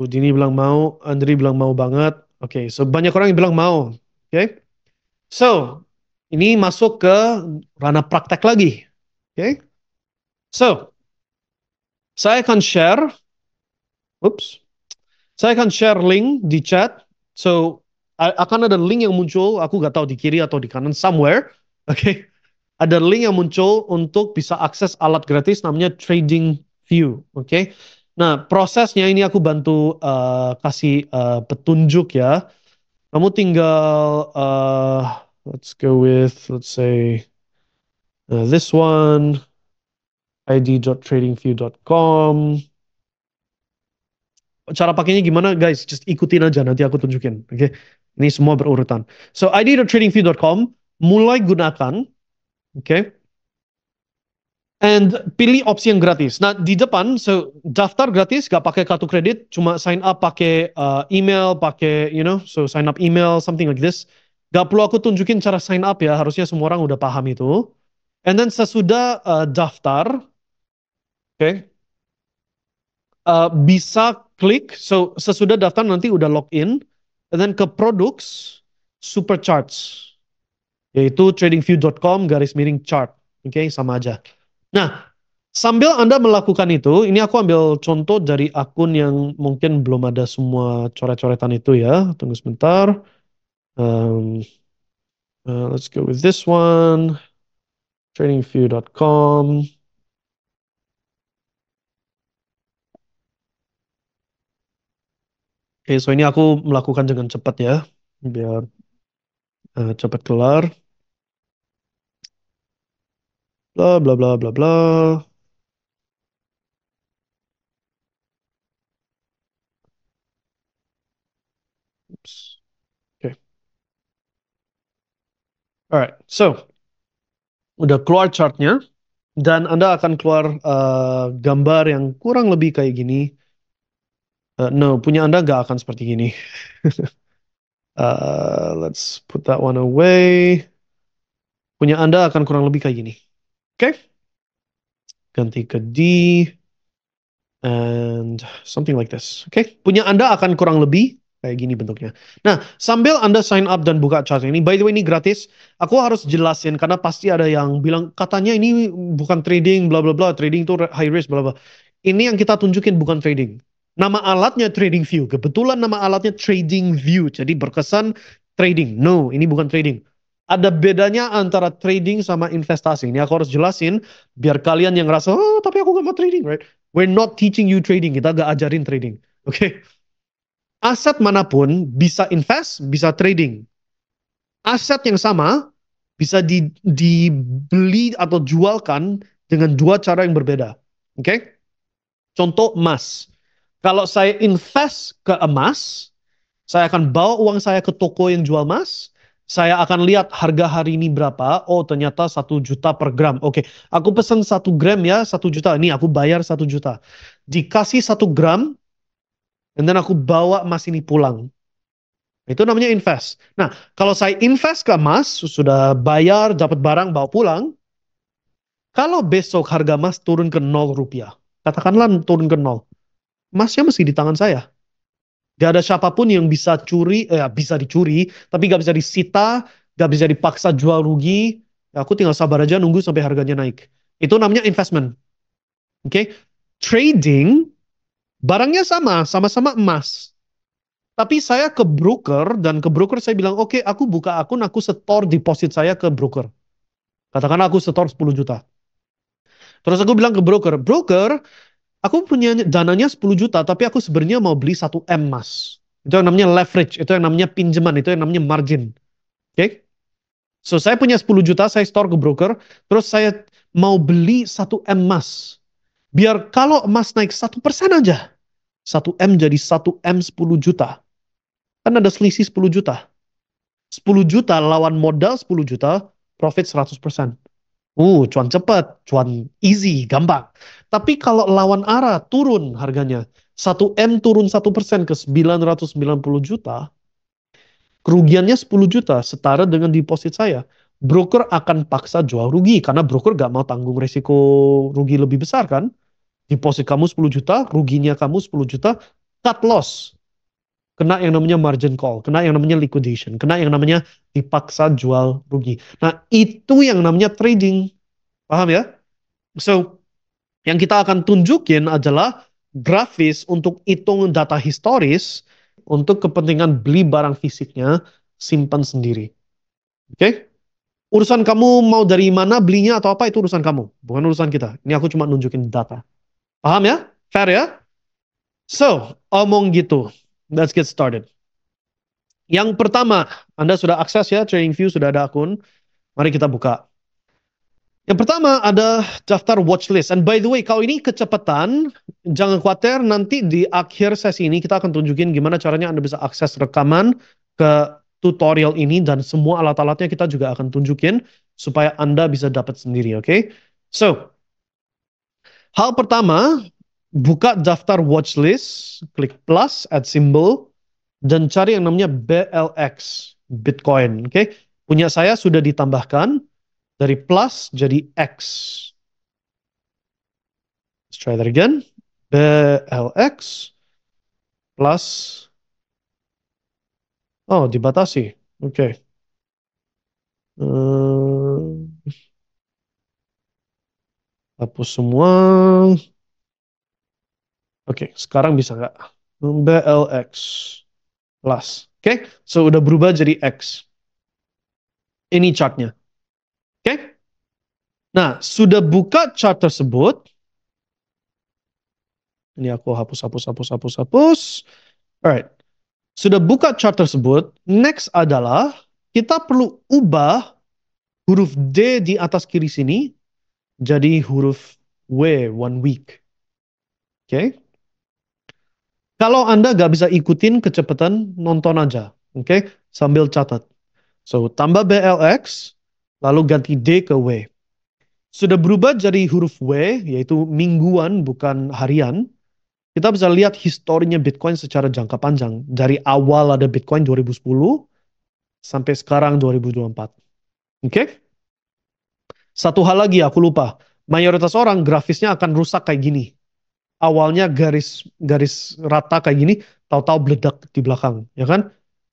Udini bilang mau, Andri bilang mau banget. Oke, okay, so banyak orang yang bilang mau. Oke. Okay? So, ini masuk ke ranah praktek lagi. Oke. Okay? So, saya akan share Oops. Saya akan share link di chat. So, akan ada link yang muncul, aku gak tahu di kiri atau di kanan, somewhere. Oke. Okay? Ada link yang muncul untuk bisa akses alat gratis namanya Trading view. Oke. Okay? Nah, prosesnya ini aku bantu uh, kasih uh, petunjuk ya. Kamu tinggal uh, let's go with let's say uh, this one id.tradingview.com. Cara pakainya gimana guys? Just ikutin aja nanti aku tunjukin. Oke. Okay? Ini semua berurutan. So id.tradingview.com mulai gunakan. Oke. Okay? And pilih opsi yang gratis. Nah di depan so, daftar gratis, gak pakai kartu kredit, cuma sign up pakai uh, email, pakai you know, so sign up email something like this. Gak perlu aku tunjukin cara sign up ya, harusnya semua orang udah paham itu. And then sesudah uh, daftar, oke, okay, uh, bisa klik. So sesudah daftar nanti udah login, and then ke products, supercharts, yaitu tradingview.com garis miring chart, oke okay, sama aja. Nah, sambil Anda melakukan itu, ini aku ambil contoh dari akun yang mungkin belum ada semua coret-coretan itu ya. Tunggu sebentar. Um, uh, let's go with this one. Tradingview.com. Oke, okay, so ini aku melakukan dengan cepat ya, biar uh, cepat kelar. Bla bla bla bla bla. Oops. Okay. Alright, so udah keluar chartnya dan anda akan keluar uh, gambar yang kurang lebih kayak gini. Uh, no, punya anda nggak akan seperti gini. uh, *laughs* let's put that one away. Punya anda akan kurang lebih kayak gini. Oke, Ganti ke D. And something like this. Oke, Punya Anda akan kurang lebih kayak gini bentuknya. Nah, sambil Anda sign up dan buka chart ini, by the way ini gratis, aku harus jelasin karena pasti ada yang bilang katanya ini bukan trading bla bla bla, trading itu high risk bla bla. Ini yang kita tunjukin bukan trading. Nama alatnya Trading View. Kebetulan nama alatnya Trading View. Jadi berkesan trading. No, ini bukan trading ada bedanya antara trading sama investasi. Ini aku harus jelasin biar kalian yang ngerasa, oh, tapi aku gak mau trading, right? We're not teaching you trading, kita gak ajarin trading. Oke. Okay? Aset manapun bisa invest, bisa trading. Aset yang sama bisa di, dibeli atau jualkan dengan dua cara yang berbeda. Oke? Okay? Contoh emas. Kalau saya invest ke emas, saya akan bawa uang saya ke toko yang jual emas saya akan lihat harga hari ini berapa. Oh, ternyata satu juta per gram. Oke, okay. aku pesan satu gram ya, satu juta. Ini aku bayar satu juta. Dikasih satu gram, dan then aku bawa emas ini pulang. Itu namanya invest. Nah, kalau saya invest ke emas, sudah bayar, dapat barang, bawa pulang. Kalau besok harga emas turun ke nol rupiah, katakanlah turun ke nol, emasnya masih di tangan saya Gak ada siapapun yang bisa curi, eh, bisa dicuri, tapi gak bisa disita, gak bisa dipaksa jual rugi. Ya, aku tinggal sabar aja nunggu sampai harganya naik. Itu namanya investment. Oke, okay? trading barangnya sama, sama-sama emas. Tapi saya ke broker dan ke broker saya bilang, oke okay, aku buka akun, aku setor deposit saya ke broker. Katakan aku setor 10 juta. Terus aku bilang ke broker, broker aku punya dananya 10 juta tapi aku sebenarnya mau beli 1 M mas. Itu yang namanya leverage, itu yang namanya pinjaman, itu yang namanya margin. Oke? Okay? So saya punya 10 juta, saya store ke broker, terus saya mau beli 1 M emas. Biar kalau emas naik 1% aja, 1 M jadi 1 M 10 juta. Kan ada selisih 10 juta. 10 juta lawan modal 10 juta, profit 100%. Uh, cuan cepat, cuan easy, gampang. Tapi kalau lawan arah turun harganya, 1M turun 1% ke 990 juta, kerugiannya 10 juta, setara dengan deposit saya. Broker akan paksa jual rugi, karena broker gak mau tanggung resiko rugi lebih besar kan. Deposit kamu 10 juta, ruginya kamu 10 juta, cut loss kena yang namanya margin call, kena yang namanya liquidation, kena yang namanya dipaksa jual rugi. Nah, itu yang namanya trading. Paham ya? So, yang kita akan tunjukin adalah grafis untuk hitung data historis untuk kepentingan beli barang fisiknya, simpan sendiri. Oke? Okay? Urusan kamu mau dari mana belinya atau apa itu urusan kamu, bukan urusan kita. Ini aku cuma nunjukin data. Paham ya? Fair ya? So, omong gitu. Let's get started. Yang pertama, Anda sudah akses ya, View sudah ada akun. Mari kita buka. Yang pertama ada daftar watchlist. And by the way, kalau ini kecepatan, jangan khawatir nanti di akhir sesi ini kita akan tunjukin gimana caranya Anda bisa akses rekaman ke tutorial ini dan semua alat-alatnya kita juga akan tunjukin supaya Anda bisa dapat sendiri, oke? Okay? So, hal pertama buka daftar watchlist, klik plus, add symbol, dan cari yang namanya BLX, Bitcoin. Oke, okay? punya saya sudah ditambahkan dari plus jadi X. Let's try that again. BLX plus, oh dibatasi, oke. Okay. Uh, eh, hapus semua. Oke, okay, sekarang bisa nggak? BLX plus. Oke, okay? so udah berubah jadi X. Ini chartnya. Oke? Okay? Nah, sudah buka chart tersebut. Ini aku hapus, hapus, hapus, hapus, hapus. Alright. Sudah buka chart tersebut. Next adalah kita perlu ubah huruf D di atas kiri sini jadi huruf W one week. Oke. Okay? Kalau Anda nggak bisa ikutin kecepatan, nonton aja. Oke, okay? sambil catat. So, tambah BLX, lalu ganti D ke W. Sudah berubah jadi huruf W, yaitu mingguan bukan harian. Kita bisa lihat historinya Bitcoin secara jangka panjang. Dari awal ada Bitcoin 2010 sampai sekarang 2024. Oke? Okay? Satu hal lagi aku lupa. Mayoritas orang grafisnya akan rusak kayak gini awalnya garis garis rata kayak gini, tahu-tahu meledak di belakang, ya kan?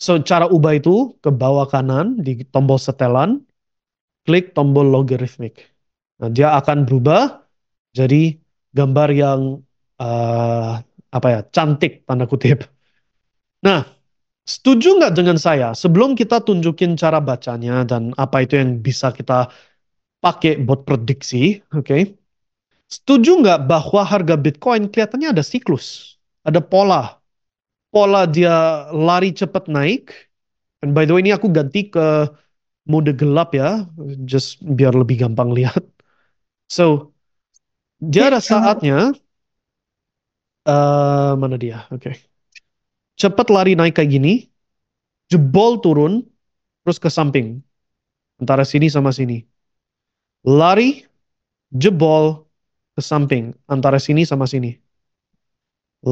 So cara ubah itu ke bawah kanan di tombol setelan, klik tombol logarithmic. Nah, dia akan berubah jadi gambar yang uh, apa ya cantik tanda kutip. Nah, setuju nggak dengan saya? Sebelum kita tunjukin cara bacanya dan apa itu yang bisa kita pakai buat prediksi, oke? Okay? Setuju nggak bahwa harga Bitcoin kelihatannya ada siklus, ada pola. Pola dia lari cepat naik. And by the way ini aku ganti ke mode gelap ya, just biar lebih gampang lihat. So, dia ada saatnya, uh, mana dia? Oke. Okay. Cepat lari naik kayak gini, jebol turun, terus ke samping. Antara sini sama sini. Lari, jebol, ke samping antara sini sama sini.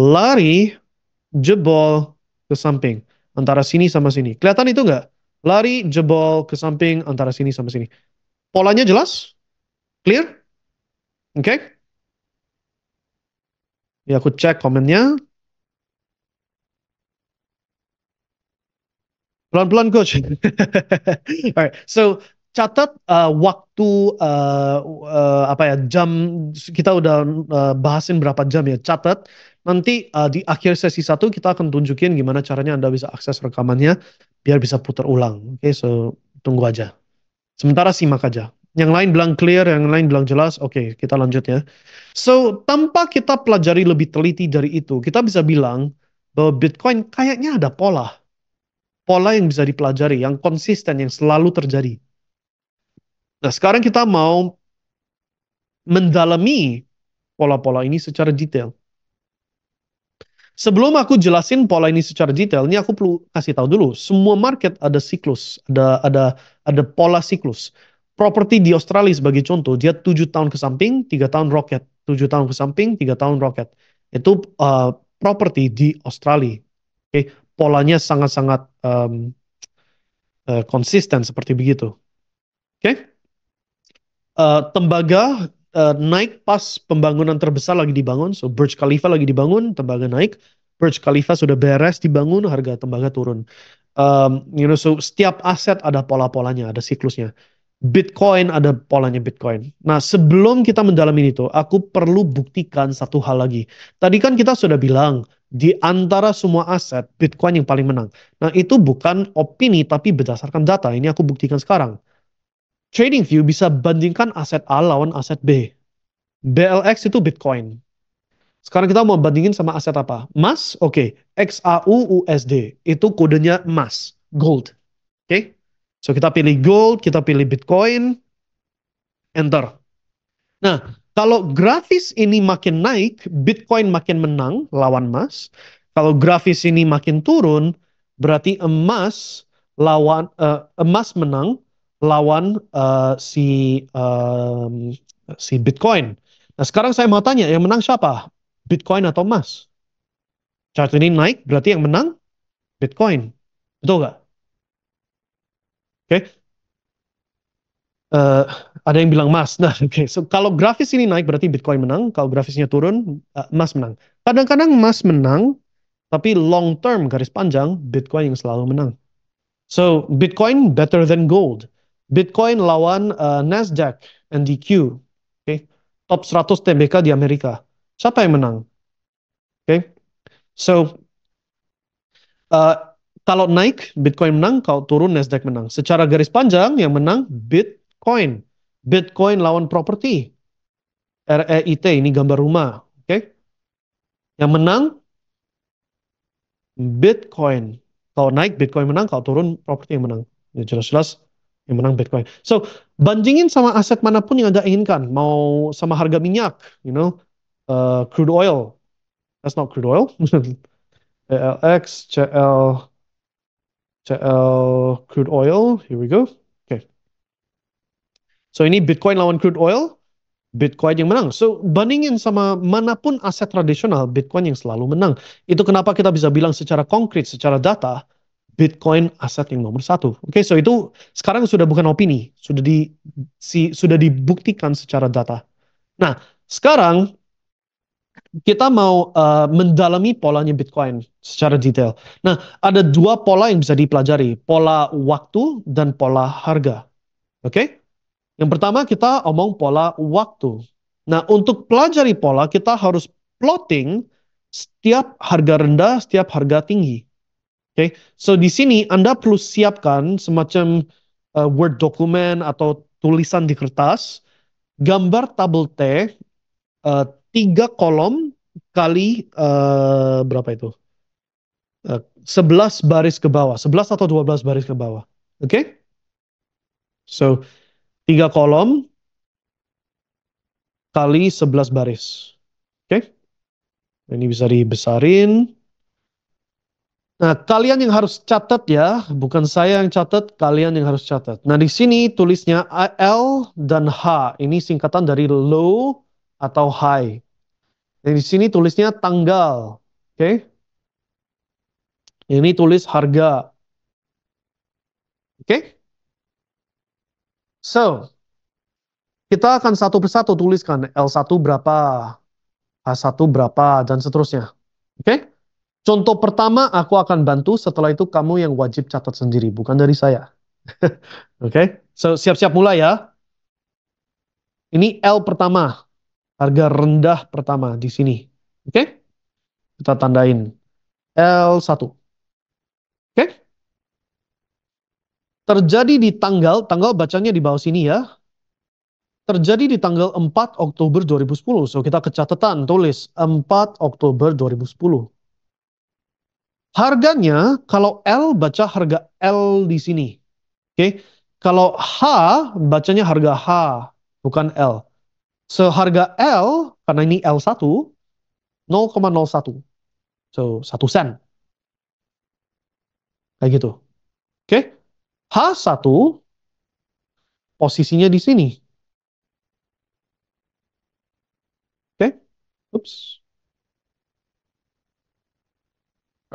Lari jebol ke samping antara sini sama sini. Kelihatan itu nggak? Lari jebol ke samping antara sini sama sini. Polanya jelas? Clear? Oke? Okay? Ya aku cek komennya. Pelan-pelan coach. *laughs* Alright, so catat uh, waktu uh, uh, apa ya jam kita udah uh, bahasin berapa jam ya catat nanti uh, di akhir sesi satu kita akan tunjukin gimana caranya anda bisa akses rekamannya biar bisa putar ulang oke okay, so tunggu aja sementara simak aja yang lain bilang clear yang lain bilang jelas oke okay, kita lanjut ya so tanpa kita pelajari lebih teliti dari itu kita bisa bilang bahwa Bitcoin kayaknya ada pola pola yang bisa dipelajari yang konsisten yang selalu terjadi Nah, sekarang kita mau mendalami pola-pola ini secara detail. Sebelum aku jelasin pola ini secara detail, ini aku perlu kasih tahu dulu. Semua market ada siklus, ada ada ada pola siklus. Properti di Australia sebagai contoh, dia tujuh tahun ke samping, tiga tahun roket, tujuh tahun ke samping, tiga tahun roket. Itu uh, properti di Australia. Oke, okay? polanya sangat-sangat um, uh, konsisten seperti begitu. Oke? Okay? Uh, tembaga uh, naik pas pembangunan terbesar lagi dibangun. So Burj Khalifa lagi dibangun, tembaga naik. Burj Khalifa sudah beres dibangun, harga tembaga turun. Um, you know, so setiap aset ada pola-polanya, ada siklusnya. Bitcoin ada polanya Bitcoin. Nah, sebelum kita mendalami itu, aku perlu buktikan satu hal lagi. Tadi kan kita sudah bilang di antara semua aset Bitcoin yang paling menang. Nah, itu bukan opini tapi berdasarkan data. Ini aku buktikan sekarang. Trading view bisa bandingkan aset A lawan aset B. BLX itu Bitcoin. Sekarang kita mau bandingin sama aset apa? Emas, oke. Okay. XAU USD itu kodenya emas, gold. Oke. Okay? So kita pilih gold, kita pilih Bitcoin, enter. Nah, kalau grafis ini makin naik, Bitcoin makin menang lawan emas. Kalau grafis ini makin turun, berarti emas lawan uh, emas menang lawan uh, si um, si Bitcoin. Nah sekarang saya mau tanya yang menang siapa? Bitcoin atau emas? Chart ini naik berarti yang menang Bitcoin, betul nggak? Oke, okay. uh, eh, ada yang bilang emas. *laughs* Nah, oke, okay. so kalau grafis ini naik berarti Bitcoin menang. Kalau grafisnya turun, uh, eh, emas menang. Kadang-kadang emas menang, tapi long term garis panjang Bitcoin yang selalu menang. So Bitcoin better than gold. Bitcoin lawan uh, Nasdaq NDQ, oke, okay? top 100 TBK di Amerika. Siapa yang menang? Oke, okay? so uh, kalau naik Bitcoin menang, kalau turun Nasdaq menang. Secara garis panjang yang menang Bitcoin, Bitcoin lawan properti, REIT ini gambar rumah, oke? Okay? Yang menang Bitcoin. Kalau naik Bitcoin menang, kalau turun properti yang menang. Ya, jelas-jelas yang menang Bitcoin. So bandingin sama aset manapun yang anda inginkan, mau sama harga minyak, you know, uh, crude oil, that's not crude oil, ALX, *laughs* CL, CL crude oil, here we go. Okay. So ini Bitcoin lawan crude oil, Bitcoin yang menang. So bandingin sama manapun aset tradisional, Bitcoin yang selalu menang. Itu kenapa kita bisa bilang secara konkret, secara data, Bitcoin aset yang nomor satu. Oke, okay, so itu sekarang sudah bukan opini, sudah di si, sudah dibuktikan secara data. Nah, sekarang kita mau uh, mendalami polanya Bitcoin secara detail. Nah, ada dua pola yang bisa dipelajari, pola waktu dan pola harga. Oke? Okay? Yang pertama kita omong pola waktu. Nah, untuk pelajari pola kita harus plotting setiap harga rendah, setiap harga tinggi. Oke, okay? so di sini Anda perlu siapkan semacam uh, Word document atau tulisan di kertas, gambar tabel T, uh, tiga kolom kali uh, berapa itu? Uh, 11 baris ke bawah, 11 atau 12 baris ke bawah. Oke? Okay? So, tiga kolom kali 11 baris. Oke? Okay? Ini bisa dibesarin. Nah, kalian yang harus catat ya, bukan saya yang catat, kalian yang harus catat. Nah, di sini tulisnya L dan H. Ini singkatan dari low atau high. Nah, di sini tulisnya tanggal. Oke. Okay? Ini tulis harga. Oke. Okay? So, kita akan satu persatu tuliskan L1 berapa, H1 berapa, dan seterusnya. Oke. Okay? Contoh pertama, aku akan bantu. Setelah itu kamu yang wajib catat sendiri, bukan dari saya. *laughs* Oke, okay? so, siap-siap mulai ya. Ini L pertama, harga rendah pertama di sini. Oke, okay? kita tandain L1. Oke, okay? terjadi di tanggal, tanggal bacanya di bawah sini ya. Terjadi di tanggal 4 Oktober 2010. So kita kecatatan tulis 4 Oktober 2010. Harganya kalau L baca harga L di sini. Oke. Okay? Kalau H bacanya harga H, bukan L. Seharga L karena ini L1 0,01. So, 1 sen. Kayak gitu. Oke. Okay? H1 posisinya di sini. Oke. Okay? Oops.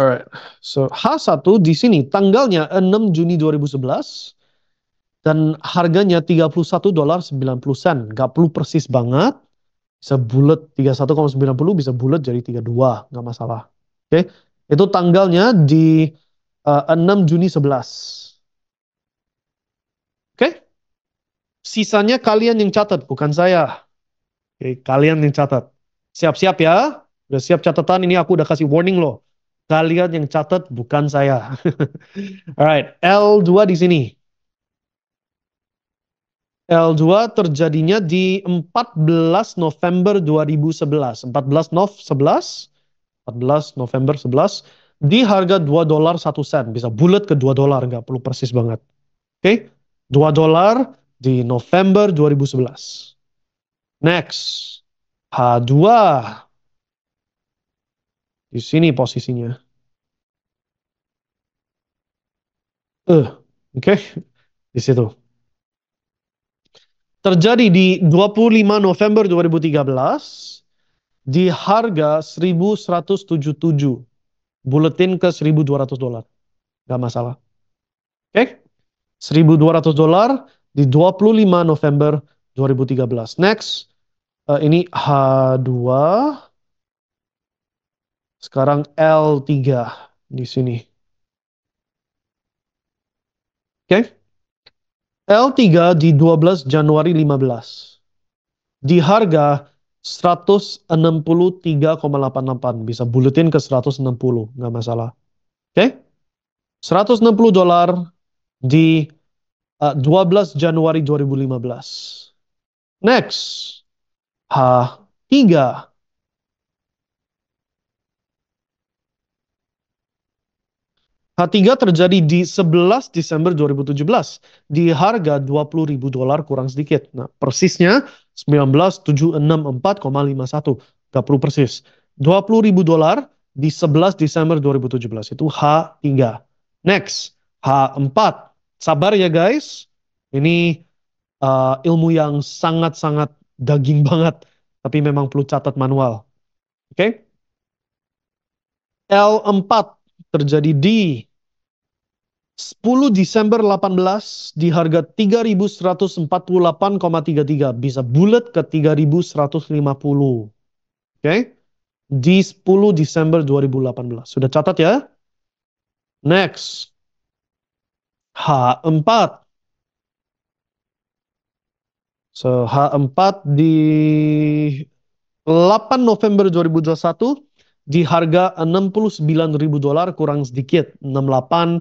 Alright. So H1 di sini tanggalnya 6 Juni 2011 dan harganya 31 dolar 90 sen. Gak perlu persis banget. Bisa bulat 31,90 bisa bulat jadi 32, nggak masalah. Oke. Okay? Itu tanggalnya di uh, eh, 6 Juni 11. Oke. Okay? Sisanya kalian yang catat, bukan saya. Oke, okay, kalian yang catat. Siap-siap ya. Udah siap catatan ini aku udah kasih warning loh Kalian yang catat bukan saya. *laughs* Alright, L2 di sini. L2 terjadinya di 14 November 2011. 14 Nov 11, 14 November 11 di harga 2 dolar 1 sen. Bisa bulat ke 2 dolar, nggak perlu persis banget. Oke, okay? 2 dolar di November 2011. Next, H2. Di sini posisinya. Uh, oke. Okay. Di situ. Terjadi di 25 November 2013 di harga 1177. Buletin ke 1200 dolar. Gak masalah. Oke? Okay? 1200 dolar di 25 November 2013. Next, uh, ini H2. Sekarang L3 di sini. Oke. Okay? L3 di 12 Januari 15. Di harga 163,88. Bisa buletin ke 160, nggak masalah. Oke. Okay? 160 dolar di uh, eh, 12 Januari 2015. Next. H3 H3 terjadi di 11 Desember 2017 di harga 20 ribu dolar kurang sedikit. Nah, persisnya 19764,51. Gak perlu persis. 20 ribu dolar di 11 Desember 2017 itu H3. Next, H4. Sabar ya guys. Ini uh, ilmu yang sangat-sangat daging *laughs* banget, tapi memang perlu catat manual. Oke. Okay? L4 terjadi di 10 Desember 18 di harga 3148,33 bisa bulat ke 3150. Oke. Okay? Di 10 Desember 2018. Sudah catat ya? Next. H4. So, H4 di 8 November 2021 di harga 69.000 dolar kurang sedikit 68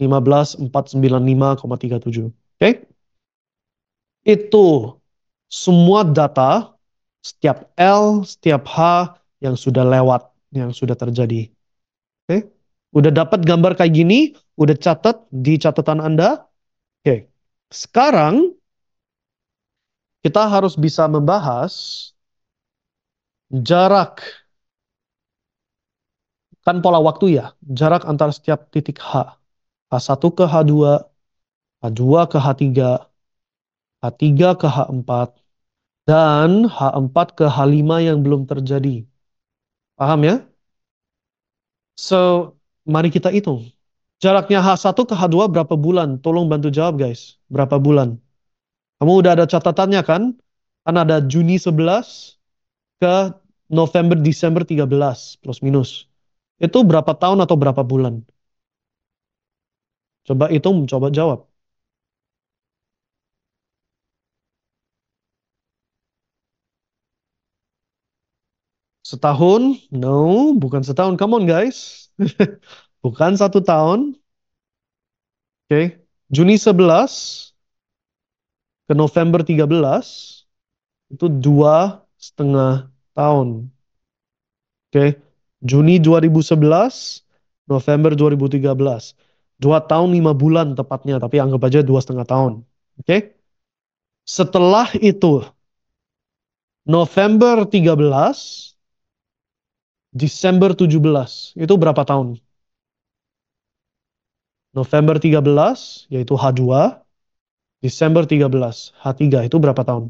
15495,37. Oke? Okay? Itu semua data setiap L, setiap H yang sudah lewat, yang sudah terjadi. Oke? Okay? Udah dapat gambar kayak gini, udah catat di catatan Anda. Oke. Okay. Sekarang kita harus bisa membahas jarak kan pola waktu ya, jarak antara setiap titik H. H1 ke H2, H2 ke H3, H3 ke H4, dan H4 ke H5 yang belum terjadi. Paham ya? So, mari kita hitung. Jaraknya H1 ke H2 berapa bulan? Tolong bantu jawab guys. Berapa bulan? Kamu udah ada catatannya kan? Kan ada Juni 11 ke November, Desember 13 plus minus. Itu berapa tahun atau berapa bulan? Coba hitung, coba jawab. Setahun? No, bukan setahun. Come on, guys. *laughs* bukan satu tahun. Oke. Okay. Juni 11 ke November 13 itu dua setengah tahun. Oke. Okay. Juni 2011, November 2013 dua tahun lima bulan tepatnya, tapi anggap aja dua setengah tahun. Oke? Okay? Setelah itu, November 13, Desember 17, itu berapa tahun? November 13, yaitu H2, Desember 13, H3, itu berapa tahun?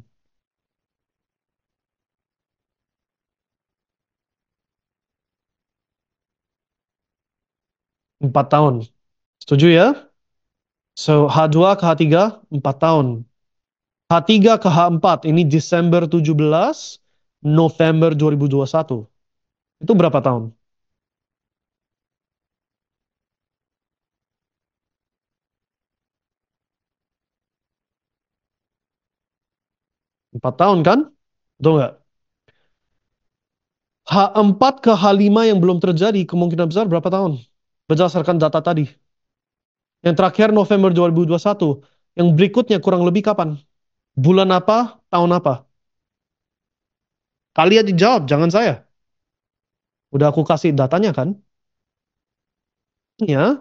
Empat tahun, Setuju ya? So H2 ke H3 4 tahun. H3 ke H4 ini Desember 17, November 2021. Itu berapa tahun? Empat tahun kan? Betul nggak? H4 ke H5 yang belum terjadi kemungkinan besar berapa tahun? Berdasarkan data tadi. Yang terakhir November 2021. Yang berikutnya kurang lebih kapan? Bulan apa? Tahun apa? Kalian dijawab, jangan saya. Udah aku kasih datanya kan? Ya,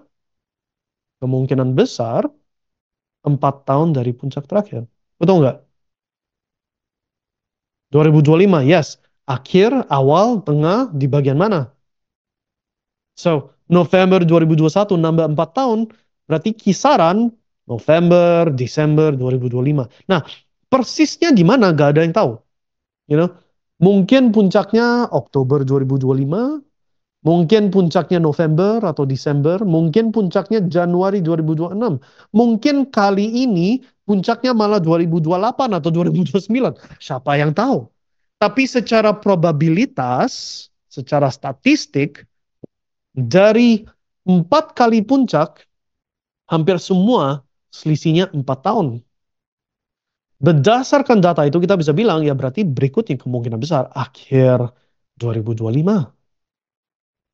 kemungkinan besar empat tahun dari puncak terakhir. Betul nggak? 2025, yes. Akhir, awal, tengah, di bagian mana? So, November 2021 nambah 4 tahun, Berarti kisaran November, Desember 2025. Nah, persisnya di mana gak ada yang tahu. You know, mungkin puncaknya Oktober 2025, mungkin puncaknya November atau Desember, mungkin puncaknya Januari 2026. Mungkin kali ini puncaknya malah 2028 atau 2029. Siapa yang tahu? Tapi secara probabilitas, secara statistik dari empat kali puncak hampir semua selisihnya 4 tahun. Berdasarkan data itu kita bisa bilang ya berarti berikutnya kemungkinan besar akhir 2025.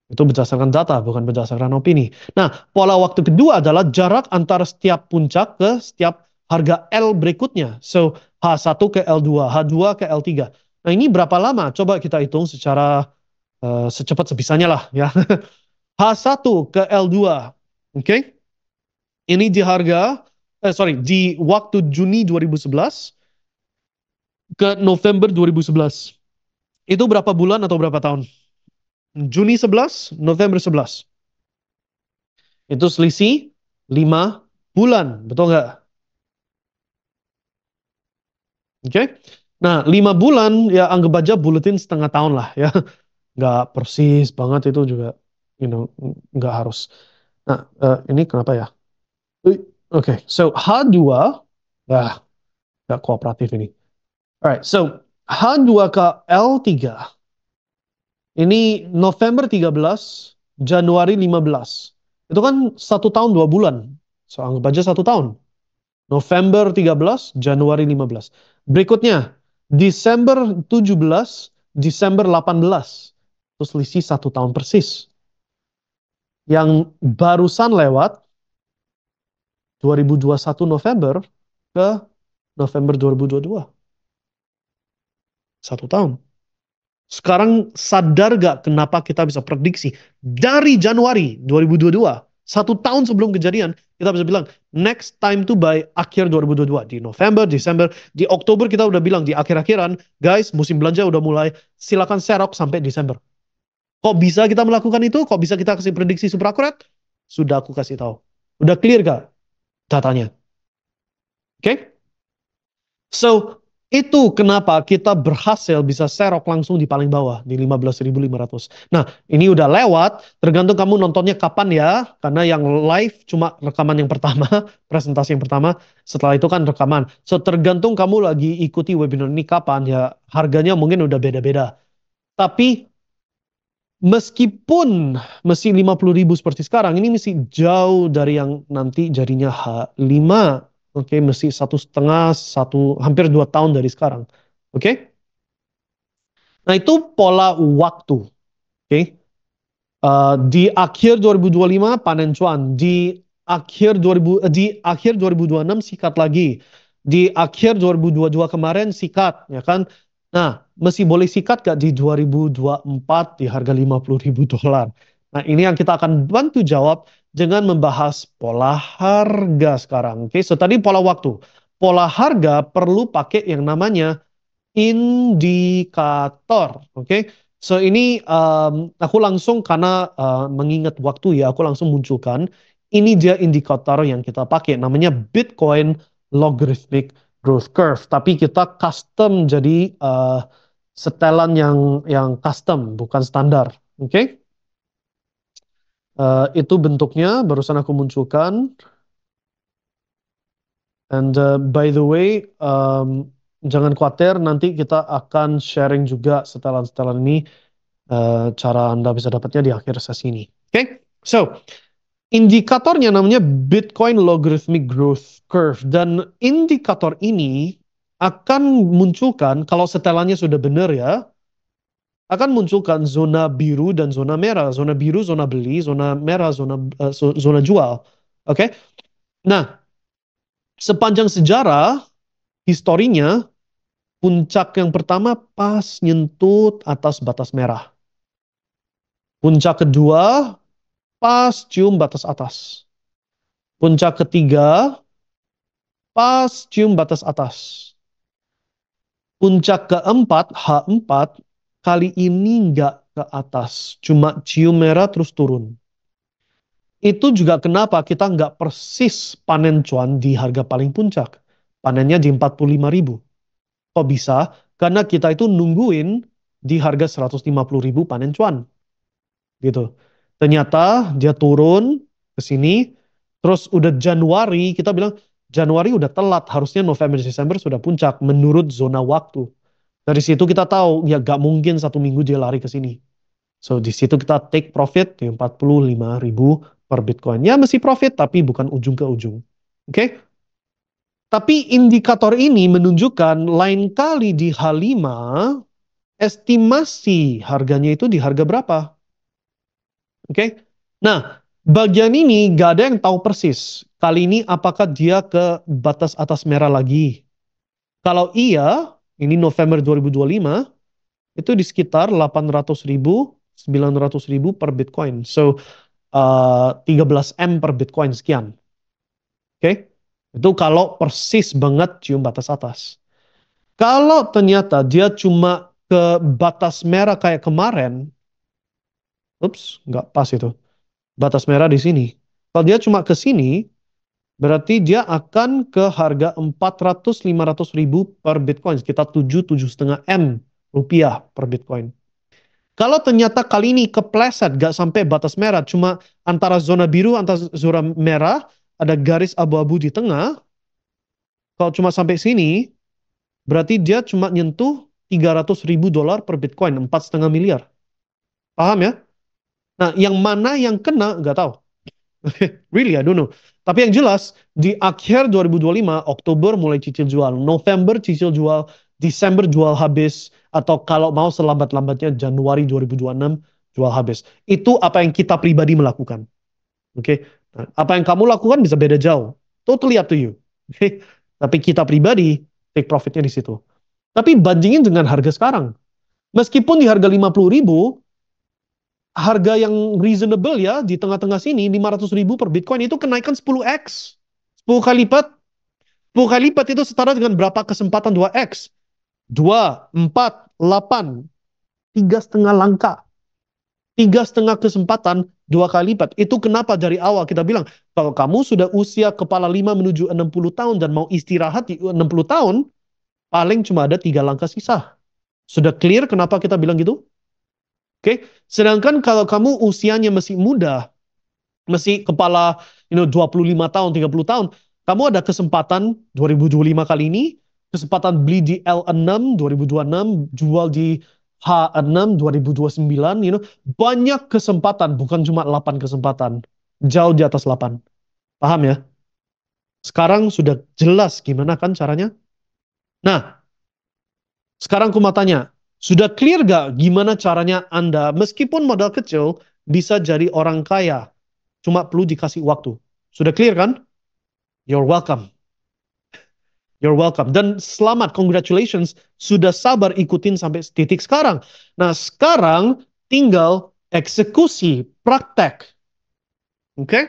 Itu berdasarkan data, bukan berdasarkan opini. Nah, pola waktu kedua adalah jarak antara setiap puncak ke setiap harga L berikutnya. So, H1 ke L2, H2 ke L3. Nah, ini berapa lama? Coba kita hitung secara uh, secepat sebisanya lah ya. H1 *laughs* ke L2, oke? Okay? Ini di harga, eh, sorry, di waktu Juni 2011 ke November 2011. Itu berapa bulan atau berapa tahun? Juni 11, November 11. Itu selisih 5 bulan, betul nggak? Oke. Okay? Nah, 5 bulan ya anggap aja buletin setengah tahun lah ya. *laughs* Nggak persis banget itu juga you know nggak harus. Nah, uh, ini kenapa ya? Okay, so H2, ah, gak kooperatif ini. Alright, so H2 ke L3 ini November 13, Januari 15. Itu kan satu tahun dua bulan. So anggap aja satu tahun. November 13, Januari 15. Berikutnya, Desember 17, Desember 18. Terus selisih satu tahun persis. Yang barusan lewat 2021 November ke November 2022. Satu tahun. Sekarang sadar gak kenapa kita bisa prediksi dari Januari 2022, satu tahun sebelum kejadian, kita bisa bilang next time to buy akhir 2022. Di November, Desember, di Oktober kita udah bilang di akhir-akhiran, guys musim belanja udah mulai, silakan serok sampai Desember. Kok bisa kita melakukan itu? Kok bisa kita kasih prediksi super akurat? Sudah aku kasih tahu. Udah clear gak? datanya. Oke? Okay? So, itu kenapa kita berhasil bisa serok langsung di paling bawah di 15.500. Nah, ini udah lewat, tergantung kamu nontonnya kapan ya, karena yang live cuma rekaman yang pertama, *laughs* presentasi yang pertama, setelah itu kan rekaman. So, tergantung kamu lagi ikuti webinar ini kapan ya, harganya mungkin udah beda-beda. Tapi meskipun masih 50 ribu seperti sekarang, ini masih jauh dari yang nanti jadinya H5. Oke, okay? masih satu setengah, satu hampir dua tahun dari sekarang. Oke? Okay? Nah itu pola waktu. Oke? Okay? Uh, eh, di akhir 2025 panen cuan, di akhir 2000 eh, di akhir 2026 sikat lagi. Di akhir 2022 kemarin sikat, ya kan? Nah, masih boleh sikat gak di 2024 di harga 50 ribu dolar? Nah ini yang kita akan bantu jawab dengan membahas pola harga sekarang. Oke, okay? so tadi pola waktu. Pola harga perlu pakai yang namanya indikator. Oke, okay? so ini um, aku langsung karena uh, mengingat waktu ya, aku langsung munculkan. Ini dia indikator yang kita pakai, namanya Bitcoin Logarithmic Growth Curve. Tapi kita custom jadi... Uh, setelan yang yang custom bukan standar oke okay? uh, eh, itu bentuknya barusan aku munculkan and uh, by the way um, jangan khawatir nanti kita akan sharing juga setelan-setelan ini uh, cara anda bisa dapatnya di akhir sesi ini oke okay? so indikatornya namanya Bitcoin Logarithmic Growth Curve dan indikator ini akan munculkan kalau setelannya sudah benar ya akan munculkan zona biru dan zona merah zona biru zona beli zona merah zona uh, zona jual oke okay? nah sepanjang sejarah historinya puncak yang pertama pas nyentut atas batas merah puncak kedua pas cium batas atas puncak ketiga pas cium batas atas Puncak keempat, H4, kali ini nggak ke atas, cuma cium merah terus turun. Itu juga kenapa kita nggak persis panen cuan di harga paling puncak. Panennya di 45 ribu. Kok bisa? Karena kita itu nungguin di harga 150 ribu panen cuan. Gitu. Ternyata dia turun ke sini, terus udah Januari kita bilang, Januari udah telat, harusnya November Desember sudah puncak menurut zona waktu. Dari situ kita tahu ya gak mungkin satu minggu dia lari ke sini. So di situ kita take profit di 45 ribu per Bitcoin. Ya masih profit tapi bukan ujung ke ujung. Oke? Okay? Tapi indikator ini menunjukkan lain kali di H5 estimasi harganya itu di harga berapa. Oke? Okay? Nah, bagian ini gak ada yang tahu persis. Kali ini apakah dia ke batas atas merah lagi? Kalau iya, ini November 2025, itu di sekitar 800 ribu, 900 ribu per Bitcoin. So, uh, eh, 13M per Bitcoin sekian. Oke? Okay? Itu kalau persis banget cium batas atas. Kalau ternyata dia cuma ke batas merah kayak kemarin, ups, nggak pas itu. Batas merah di sini. Kalau dia cuma ke sini, Berarti dia akan ke harga 400-500 ribu per Bitcoin, sekitar 7-7,5 M rupiah per Bitcoin. Kalau ternyata kali ini kepleset, gak sampai batas merah, cuma antara zona biru, antara zona merah, ada garis abu-abu di tengah, kalau cuma sampai sini, berarti dia cuma nyentuh 300 ribu dolar per Bitcoin, 4,5 miliar. Paham ya? Nah, yang mana yang kena, nggak tahu. *laughs* really, I don't know. Tapi yang jelas di akhir 2025 Oktober mulai cicil jual, November cicil jual, Desember jual habis atau kalau mau selambat-lambatnya Januari 2026 jual habis. Itu apa yang kita pribadi melakukan. Oke. Okay? Nah, apa yang kamu lakukan bisa beda jauh. Totally up to you. Okay? Tapi kita pribadi take profitnya di situ. Tapi bandingin dengan harga sekarang. Meskipun di harga 50 ribu, harga yang reasonable ya di tengah-tengah sini 500 ribu per Bitcoin itu kenaikan 10x 10 kali lipat 10 kali lipat itu setara dengan berapa kesempatan 2x 2, 4, 8 tiga setengah langkah tiga setengah kesempatan dua kali lipat itu kenapa dari awal kita bilang kalau kamu sudah usia kepala 5 menuju 60 tahun dan mau istirahat di 60 tahun paling cuma ada tiga langkah sisa sudah clear kenapa kita bilang gitu Oke, okay? sedangkan kalau kamu usianya masih muda, masih kepala you know 25 tahun, 30 tahun, kamu ada kesempatan 2025 kali ini kesempatan beli di L6 2026, jual di H6 2029, you know, banyak kesempatan, bukan cuma 8 kesempatan. Jauh di atas 8. Paham ya? Sekarang sudah jelas gimana kan caranya? Nah, sekarang aku mau tanya, sudah clear gak gimana caranya Anda, meskipun modal kecil, bisa jadi orang kaya? Cuma perlu dikasih waktu. Sudah clear kan? You're welcome. You're welcome. Dan selamat, congratulations, sudah sabar ikutin sampai titik sekarang. Nah, sekarang tinggal eksekusi, praktek. Oke? Okay?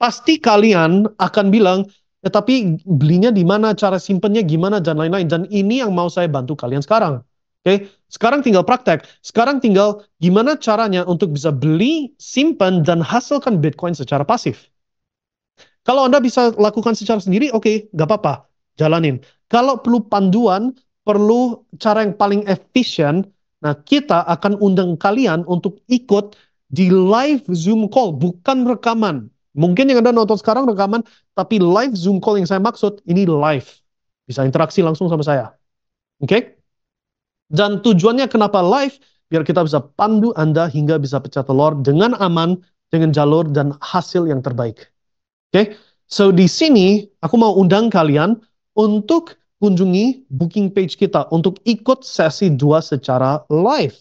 Pasti kalian akan bilang, tetapi eh, belinya di mana, cara simpennya gimana, dan lain-lain. Dan ini yang mau saya bantu kalian sekarang. Oke, okay? sekarang tinggal praktek. Sekarang tinggal gimana caranya untuk bisa beli, simpan, dan hasilkan Bitcoin secara pasif. Kalau Anda bisa lakukan secara sendiri, oke, okay, nggak apa-apa, jalanin. Kalau perlu panduan, perlu cara yang paling efisien, nah kita akan undang kalian untuk ikut di live Zoom call, bukan rekaman. Mungkin yang Anda nonton sekarang rekaman, tapi live Zoom call yang saya maksud, ini live. Bisa interaksi langsung sama saya. Oke? Okay? Dan tujuannya kenapa live? Biar kita bisa pandu Anda hingga bisa pecah telur dengan aman, dengan jalur, dan hasil yang terbaik. Oke, okay? so di sini aku mau undang kalian untuk kunjungi booking page kita untuk ikut sesi 2 secara live.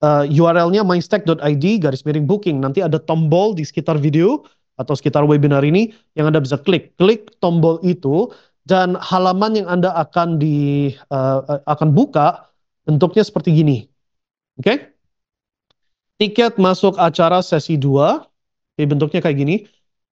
Uh, eh, URL-nya mindstack.id garis miring booking. Nanti ada tombol di sekitar video atau sekitar webinar ini yang Anda bisa klik. Klik tombol itu dan halaman yang Anda akan di uh, akan buka Bentuknya seperti gini. Oke? Okay? Tiket masuk acara sesi 2, jadi bentuknya kayak gini.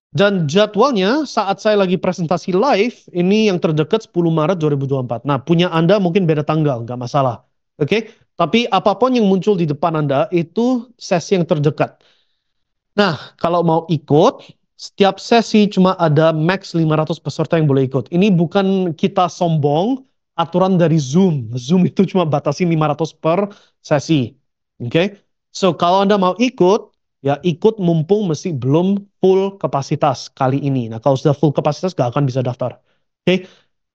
Dan jadwalnya saat saya lagi presentasi live, ini yang terdekat 10 Maret 2024. Nah, punya Anda mungkin beda tanggal, nggak masalah. Oke? Okay? Tapi apapun yang muncul di depan Anda, itu sesi yang terdekat. Nah, kalau mau ikut, setiap sesi cuma ada max 500 peserta yang boleh ikut. Ini bukan kita sombong, aturan dari Zoom. Zoom itu cuma batasi 500 per sesi. Oke. Okay? So, kalau Anda mau ikut, ya ikut mumpung masih belum full kapasitas kali ini. Nah, kalau sudah full kapasitas gak akan bisa daftar. Oke. Okay?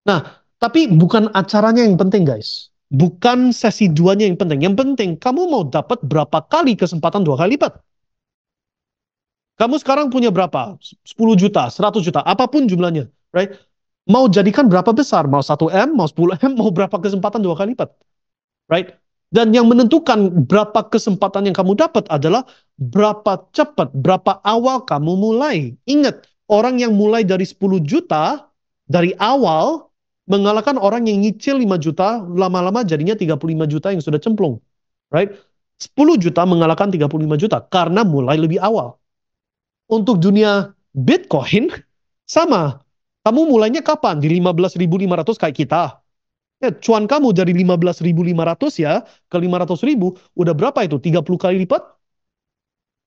Nah, tapi bukan acaranya yang penting, guys. Bukan sesi duanya yang penting. Yang penting kamu mau dapat berapa kali kesempatan dua kali lipat. Kamu sekarang punya berapa? 10 juta, 100 juta, apapun jumlahnya, right? Mau jadikan berapa besar? Mau 1M, mau 10M, mau berapa kesempatan dua kali lipat? Right? Dan yang menentukan berapa kesempatan yang kamu dapat adalah berapa cepat, berapa awal kamu mulai. Ingat, orang yang mulai dari 10 juta dari awal mengalahkan orang yang nyicil 5 juta, lama-lama jadinya 35 juta yang sudah cemplung. Right? 10 juta mengalahkan 35 juta karena mulai lebih awal. Untuk dunia Bitcoin, sama. Kamu mulainya kapan? Di 15.500 kayak kita. Ya, cuan kamu dari 15.500 ya ke 500.000, udah berapa itu? 30 kali lipat?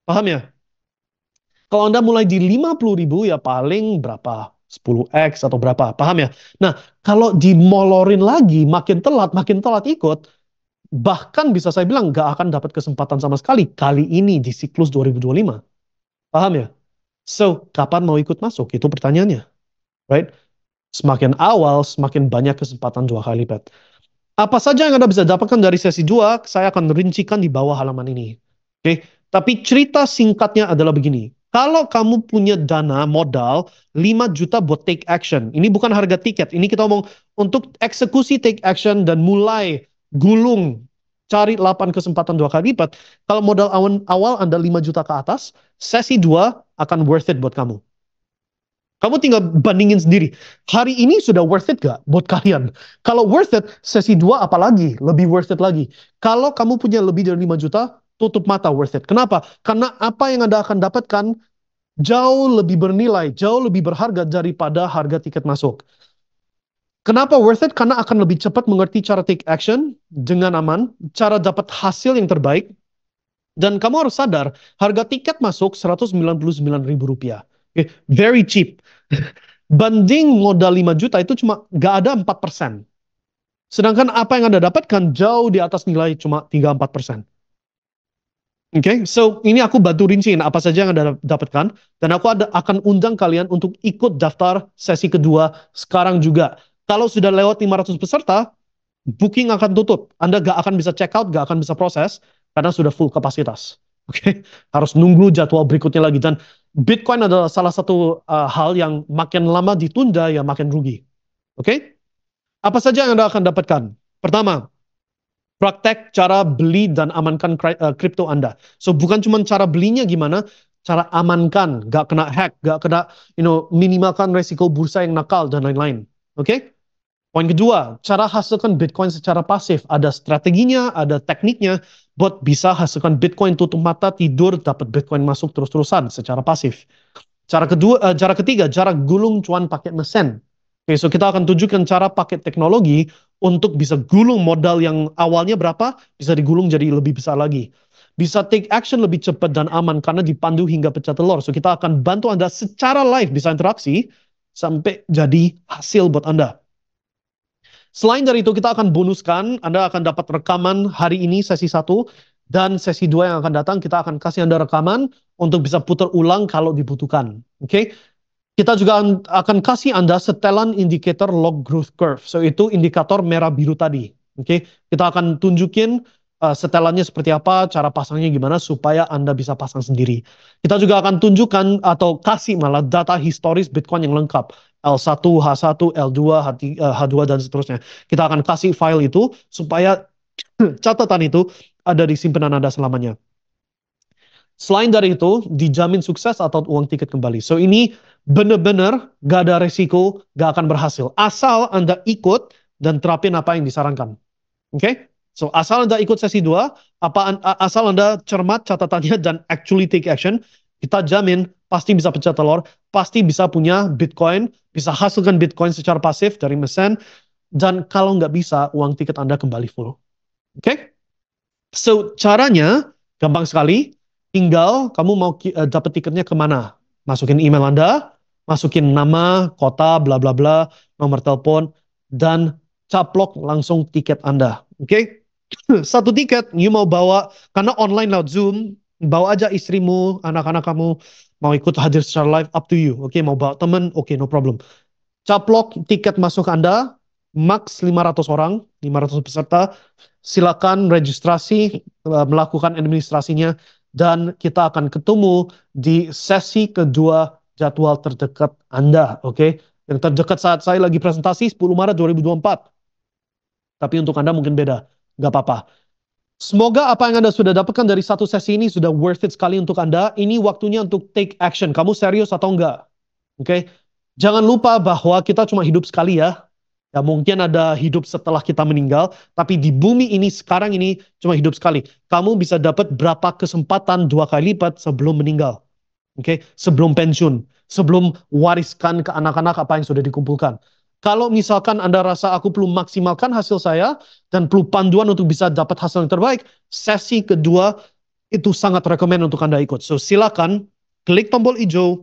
Paham ya? Kalau Anda mulai di 50.000 ya paling berapa? 10x atau berapa, paham ya? Nah, kalau dimolorin lagi, makin telat, makin telat ikut, bahkan bisa saya bilang gak akan dapat kesempatan sama sekali kali ini di siklus 2025. Paham ya? So, kapan mau ikut masuk? Itu pertanyaannya right? Semakin awal, semakin banyak kesempatan dua kali lipat. Apa saja yang Anda bisa dapatkan dari sesi dua, saya akan rincikan di bawah halaman ini. Oke, okay? tapi cerita singkatnya adalah begini. Kalau kamu punya dana modal 5 juta buat take action, ini bukan harga tiket, ini kita omong untuk eksekusi take action dan mulai gulung cari 8 kesempatan dua kali lipat. Kalau modal awal, awal Anda 5 juta ke atas, sesi 2 akan worth it buat kamu. Kamu tinggal bandingin sendiri. Hari ini sudah worth it gak buat kalian? Kalau worth it, sesi 2 apalagi? Lebih worth it lagi. Kalau kamu punya lebih dari 5 juta, tutup mata worth it. Kenapa? Karena apa yang Anda akan dapatkan jauh lebih bernilai, jauh lebih berharga daripada harga tiket masuk. Kenapa worth it? Karena akan lebih cepat mengerti cara take action dengan aman, cara dapat hasil yang terbaik, dan kamu harus sadar, harga tiket masuk Rp199.000. Okay, very cheap. *laughs* Banding modal 5 juta itu cuma gak ada 4 persen. Sedangkan apa yang Anda dapatkan jauh di atas nilai cuma 3-4 persen. Oke, okay? so ini aku bantu rinciin apa saja yang Anda dapatkan. Dan aku ada, akan undang kalian untuk ikut daftar sesi kedua sekarang juga. Kalau sudah lewat 500 peserta, booking akan tutup. Anda gak akan bisa check out, gak akan bisa proses, karena sudah full kapasitas. Oke, okay? harus nunggu jadwal berikutnya lagi. Dan Bitcoin adalah salah satu uh, hal yang makin lama ditunda ya makin rugi. Oke? Okay? Apa saja yang Anda akan dapatkan? Pertama, praktek cara beli dan amankan uh, kripto Anda. So bukan cuma cara belinya gimana, cara amankan, gak kena hack, gak kena you know minimalkan resiko bursa yang nakal dan lain-lain. Oke? Okay? Poin kedua, cara hasilkan Bitcoin secara pasif. Ada strateginya, ada tekniknya, bot bisa hasilkan Bitcoin tutup mata tidur dapat Bitcoin masuk terus-terusan secara pasif. Cara kedua, uh, cara ketiga, cara gulung cuan pakai mesin. Oke, okay, so kita akan tunjukkan cara pakai teknologi untuk bisa gulung modal yang awalnya berapa bisa digulung jadi lebih besar lagi. Bisa take action lebih cepat dan aman karena dipandu hingga pecah telur. So kita akan bantu Anda secara live bisa interaksi sampai jadi hasil buat Anda. Selain dari itu kita akan bonuskan, Anda akan dapat rekaman hari ini sesi 1 dan sesi 2 yang akan datang kita akan kasih Anda rekaman untuk bisa putar ulang kalau dibutuhkan. Oke? Okay? Kita juga akan kasih Anda setelan indikator log growth curve. So itu indikator merah biru tadi. Oke, okay? kita akan tunjukin uh, setelannya seperti apa, cara pasangnya gimana supaya Anda bisa pasang sendiri. Kita juga akan tunjukkan atau kasih malah data historis Bitcoin yang lengkap. L1, H1, L2, H3, 2 dan seterusnya. Kita akan kasih file itu supaya *clears throat* catatan itu ada di simpanan Anda selamanya. Selain dari itu, dijamin sukses atau uang tiket kembali. So ini benar-benar gak ada resiko, gak akan berhasil. Asal Anda ikut dan terapin apa yang disarankan. Oke? Okay? So asal Anda ikut sesi 2, apa asal Anda cermat catatannya dan actually take action, kita jamin pasti bisa pecah telur, pasti bisa punya Bitcoin, bisa hasilkan Bitcoin secara pasif dari mesin, dan kalau nggak bisa, uang tiket Anda kembali full. Oke? Okay? So, caranya gampang sekali. Tinggal kamu mau uh, eh, dapat tiketnya kemana. Masukin email Anda, masukin nama, kota, bla bla bla, nomor telepon, dan caplok langsung tiket Anda. Oke? Okay? *clears throat* Satu tiket, you mau bawa, karena online lewat Zoom, bawa aja istrimu, anak-anak kamu mau ikut hadir secara live up to you. Oke, okay, mau bawa temen, oke okay, no problem. Caplok tiket masuk Anda max 500 orang, 500 peserta. Silakan registrasi, eh, melakukan administrasinya dan kita akan ketemu di sesi kedua jadwal terdekat Anda, oke? Okay? Yang terdekat saat saya lagi presentasi 10 Maret 2024. Tapi untuk Anda mungkin beda, nggak apa-apa Semoga apa yang Anda sudah dapatkan dari satu sesi ini sudah worth it sekali untuk Anda. Ini waktunya untuk take action. Kamu serius atau enggak? Oke. Okay? Jangan lupa bahwa kita cuma hidup sekali ya. Ya mungkin ada hidup setelah kita meninggal, tapi di bumi ini sekarang ini cuma hidup sekali. Kamu bisa dapat berapa kesempatan dua kali lipat sebelum meninggal. Oke, okay? sebelum pensiun, sebelum wariskan ke anak-anak apa yang sudah dikumpulkan. Kalau misalkan Anda rasa aku perlu maksimalkan hasil saya dan perlu panduan untuk bisa dapat hasil yang terbaik, sesi kedua itu sangat rekomend untuk Anda ikut. So silakan klik tombol hijau,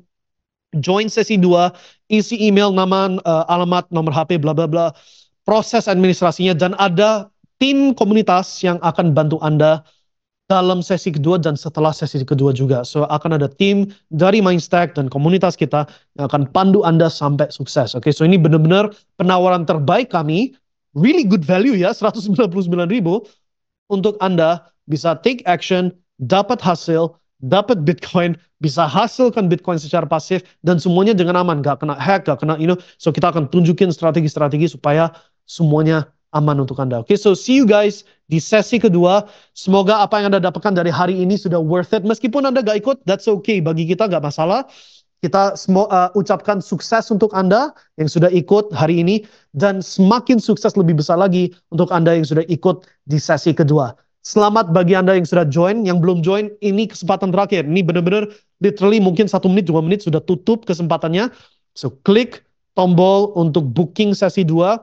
join sesi dua, isi email, nama, uh, alamat, nomor HP, bla bla bla, proses administrasinya dan ada tim komunitas yang akan bantu Anda dalam sesi kedua dan setelah sesi kedua juga. So akan ada tim dari Mindstack dan komunitas kita yang akan pandu Anda sampai sukses. Oke, okay, so ini benar-benar penawaran terbaik kami, really good value ya, 199.000 untuk Anda bisa take action, dapat hasil, dapat Bitcoin, bisa hasilkan Bitcoin secara pasif dan semuanya dengan aman, gak kena hack, gak kena you know. So kita akan tunjukin strategi-strategi supaya semuanya aman untuk Anda. Oke, okay, so see you guys di sesi kedua. Semoga apa yang Anda dapatkan dari hari ini sudah worth it. Meskipun Anda gak ikut, that's okay. Bagi kita gak masalah. Kita uh, ucapkan sukses untuk Anda yang sudah ikut hari ini. Dan semakin sukses lebih besar lagi untuk Anda yang sudah ikut di sesi kedua. Selamat bagi Anda yang sudah join, yang belum join, ini kesempatan terakhir. Ini benar-benar literally mungkin satu menit, dua menit sudah tutup kesempatannya. So, klik tombol untuk booking sesi dua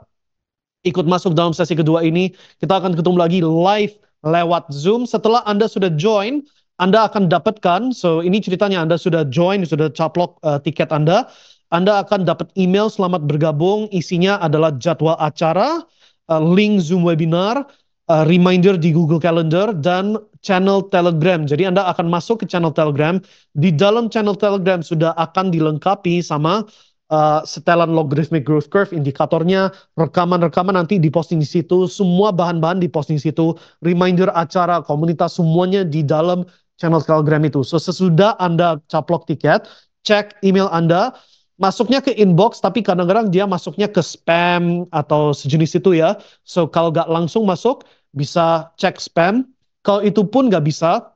ikut masuk dalam sesi kedua ini. Kita akan ketemu lagi live lewat Zoom. Setelah Anda sudah join, Anda akan dapatkan, so ini ceritanya Anda sudah join, sudah caplok uh, tiket Anda. Anda akan dapat email selamat bergabung, isinya adalah jadwal acara, uh, link Zoom webinar, uh, reminder di Google Calendar, dan channel Telegram. Jadi Anda akan masuk ke channel Telegram. Di dalam channel Telegram sudah akan dilengkapi sama Eh, setelan logarithmic growth curve, indikatornya, rekaman-rekaman nanti diposting di situ, semua bahan-bahan diposting di situ, reminder acara, komunitas, semuanya di dalam channel Telegram itu. So, sesudah Anda caplok tiket, cek email Anda, masuknya ke inbox, tapi kadang-kadang dia masuknya ke spam atau sejenis itu ya. So, kalau nggak langsung masuk, bisa cek spam. Kalau itu pun nggak bisa,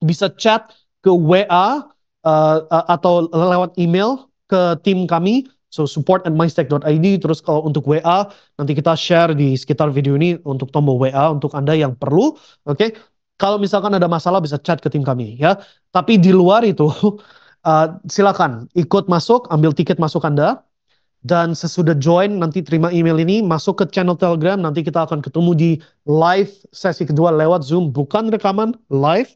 bisa chat ke WA, uh, eh, eh, atau lewat email ke tim kami so support at mystack.id. terus kalau untuk WA nanti kita share di sekitar video ini untuk tombol WA untuk Anda yang perlu oke okay? kalau misalkan ada masalah bisa chat ke tim kami ya tapi di luar itu *laughs* uh, silakan ikut masuk ambil tiket masuk Anda dan sesudah join nanti terima email ini masuk ke channel Telegram nanti kita akan ketemu di live sesi kedua lewat Zoom bukan rekaman live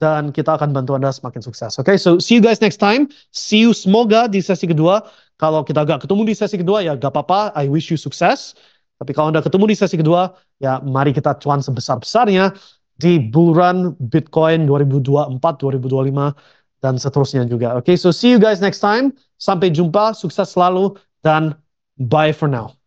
dan kita akan bantu Anda semakin sukses. Oke, okay? so see you guys next time. See you semoga di sesi kedua. Kalau kita gak ketemu di sesi kedua ya gak apa-apa. I wish you sukses. Tapi kalau Anda ketemu di sesi kedua, ya mari kita cuan sebesar-besarnya di bulan Bitcoin 2024, 2025, dan seterusnya juga. Oke, okay? so see you guys next time. Sampai jumpa, sukses selalu, dan bye for now.